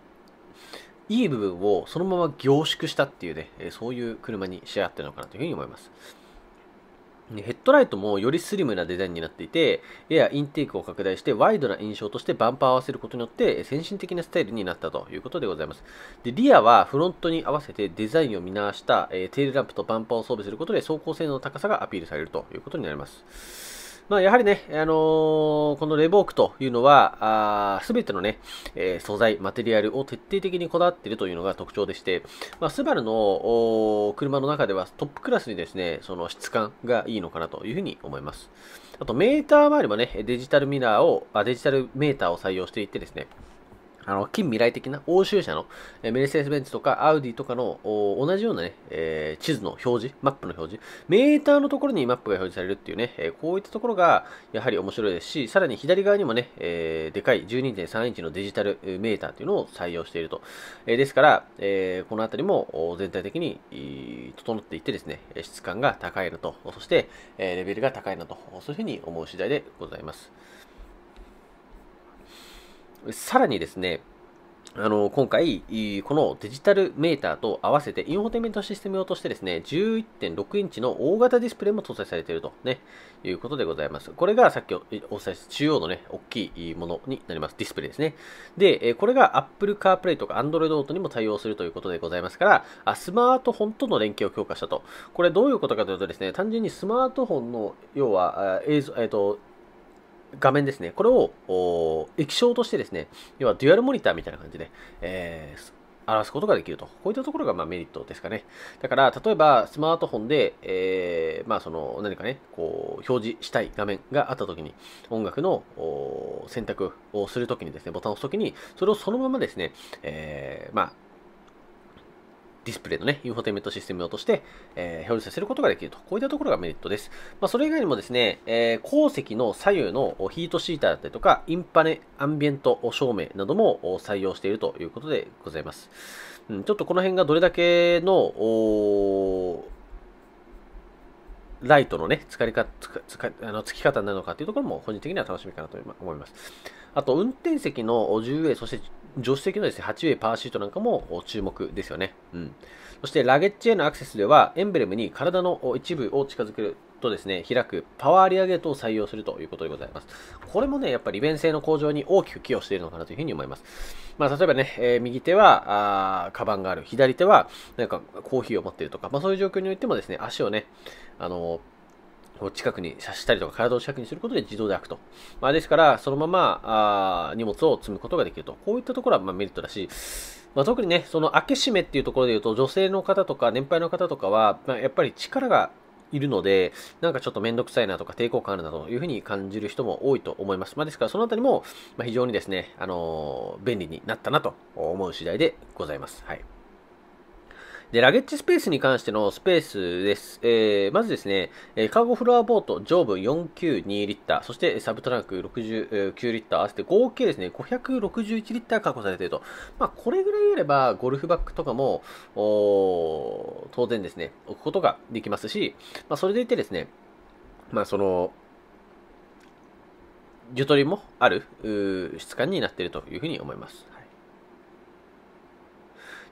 いい部分をそのまま凝縮したっていうね、そういう車に仕上がってるのかなというふうに思います。ヘッドライトもよりスリムなデザインになっていて、ややインテークを拡大してワイドな印象としてバンパーを合わせることによって先進的なスタイルになったということでございます。でリアはフロントに合わせてデザインを見直した、えテールランプとバンパーを装備することで走行性能の高さがアピールされるということになります。まあ、やはりね、あのー、このレボークというのは、すべてのね、えー、素材、マテリアルを徹底的にこだわっているというのが特徴でして、まあ、スバルの車の中ではトップクラスにですね、その質感がいいのかなというふうに思います。あと、メーター周りもね、デジタルミラーを、あデジタルメーターを採用していてですね、あの、近未来的な欧州車の、えメルセデス・ベンツとかアウディとかの同じようなね、えー、地図の表示、マップの表示、メーターのところにマップが表示されるっていうね、えー、こういったところがやはり面白いですし、さらに左側にもね、えー、でかい12.3インチのデジタルメーターというのを採用していると。えですから、えこの辺りも全体的に整っていってですね、質感が高いのと、そして、えレベルが高いのと、そういうふうに思う次第でございます。さらにですね、あの今回、このデジタルメーターと合わせて、インフォテイメントシステム用としてですね、11.6インチの大型ディスプレイも搭載されていると、ね、いうことでございます。これがさっきお伝えした中央のね、大きいものになります。ディスプレイですね。で、これが Apple CarPlay とか Android Auto にも対応するということでございますから、スマートフォンとの連携を強化したと。これどういうことかというとですね、単純にスマートフォンの、要は、映像、えっ、ー、と、画面ですね、これを液晶としてですね、要はデュアルモニターみたいな感じで、えー、表すことができると。こういったところがまメリットですかね。だから、例えばスマートフォンで、えー、まあ、その何かね、こう表示したい画面があったときに、音楽の選択をするときにですね、ボタンを押すときに、それをそのままですね、えー、まあディスプレイのね、インフォテイメントシステムとして、えー、表示させることができると。こういったところがメリットです。まあ、それ以外にもですね、えー、鉱石の左右のヒートシーターだったりとか、インパネ、アンビエント照明なども採用しているということでございます。うん、ちょっとこの辺がどれだけの、ライトのね、使い方、使あの、つき方になるのかっていうところも、個人的には楽しみかなと思います。あと、運転席の 10A、そして助手席のですね、8 w a y パーシートなんかも注目ですよね。うん。そして、ラゲッジへのアクセスでは、エンブレムに体の一部を近づけるとですね、開くパワーリアゲートを採用するということでございます。これもね、やっぱ利便性の向上に大きく寄与しているのかなというふうに思います。まあ、例えばね、えー、右手は、あカバンがある、左手は、なんかコーヒーを持っているとか、まあそういう状況においてもですね、足をね、あのー近くに差したりとか体を近くにすることで自動で開くと。まあ、ですから、そのままあ荷物を積むことができると。こういったところはまメリットだし、まあ、特にね、その開け閉めっていうところで言うと、女性の方とか年配の方とかは、まあ、やっぱり力がいるので、なんかちょっとめんどくさいなとか抵抗感あるなというふうに感じる人も多いと思います。まあ、ですから、そのあたりも非常にですね、あのー、便利になったなと思う次第でございます。はい。で、ラゲッジスペースに関してのスペースです。えー、まずですね、カーゴフロアボート上部492リッター、そしてサブトランク69リッター、合わせて合計ですね、561リッター確保されていると。まあ、これぐらいあれば、ゴルフバッグとかも、当然ですね、置くことができますし、まあ、それでいてですね、まあ、その、ゆとりもある質感になっているというふうに思います。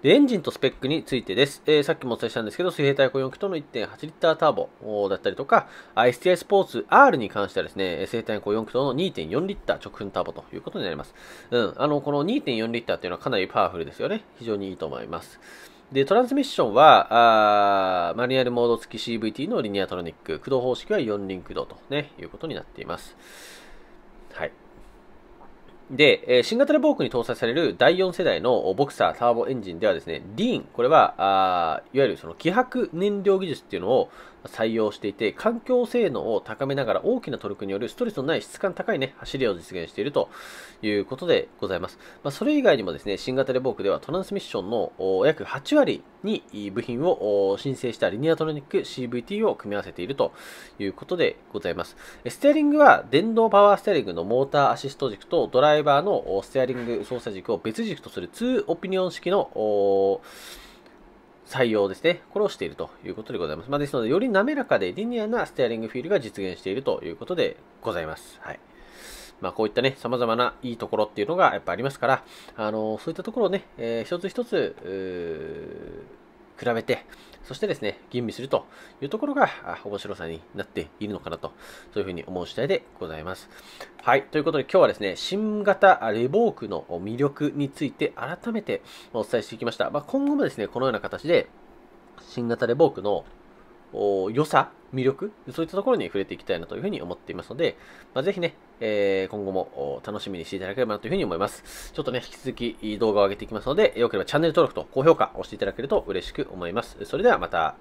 でエンジンとスペックについてです、えー、さっきもお伝えしたんですけど、水平対向4気筒の1.8リッターターボだったりとか、STI スポーツ R に関してはですね、水平対向4気筒の2.4リッター直噴ターボということになります。うん、あの、この2.4リッターっていうのはかなりパワフルですよね。非常にいいと思います。で、トランスミッションは、あマニュアルモード付き CVT のリニアトロニック、駆動方式は4輪駆動と、ね、いうことになっています。はい。で、え新型のボークに搭載される第4世代のボクサーターボエンジンではですね、リーン、これは、あいわゆるその気迫燃料技術っていうのを採用していて、環境性能を高めながら大きなトルクによるストレスのない質感高いね、走りを実現しているということでございます。まあ、それ以外にもですね、新型レボークではトランスミッションの約8割に部品を申請したリニアトロニック CVT を組み合わせているということでございます。ステアリングは電動パワーステアリングのモーターアシスト軸とドライバーのステアリング操作軸を別軸とする2オピニオン式の採用ですね。これをしているということでございます。まあ、ですので、より滑らかでリニアなステアリングフィールが実現しているということでございます。はい。まあ、こういったね、様々ないいところっていうのがやっぱありますから、あのそういったところをね、えー、一つ一つ、比べて、そしてですね、吟味するというところが面白さになっているのかなと、そういうふうに思う次第でございます。はい、ということで今日はですね、新型レボークの魅力について改めてお伝えしていきました。まあ、今後もですね、このような形で、新型レボークの良さ、魅力、そういったところに触れていきたいなというふうに思っていますので、まあ、ぜひね、えー、今後も楽しみにしていただければなというふうに思います。ちょっとね、引き続き動画を上げていきますので、よければチャンネル登録と高評価を押していただけると嬉しく思います。それではまた。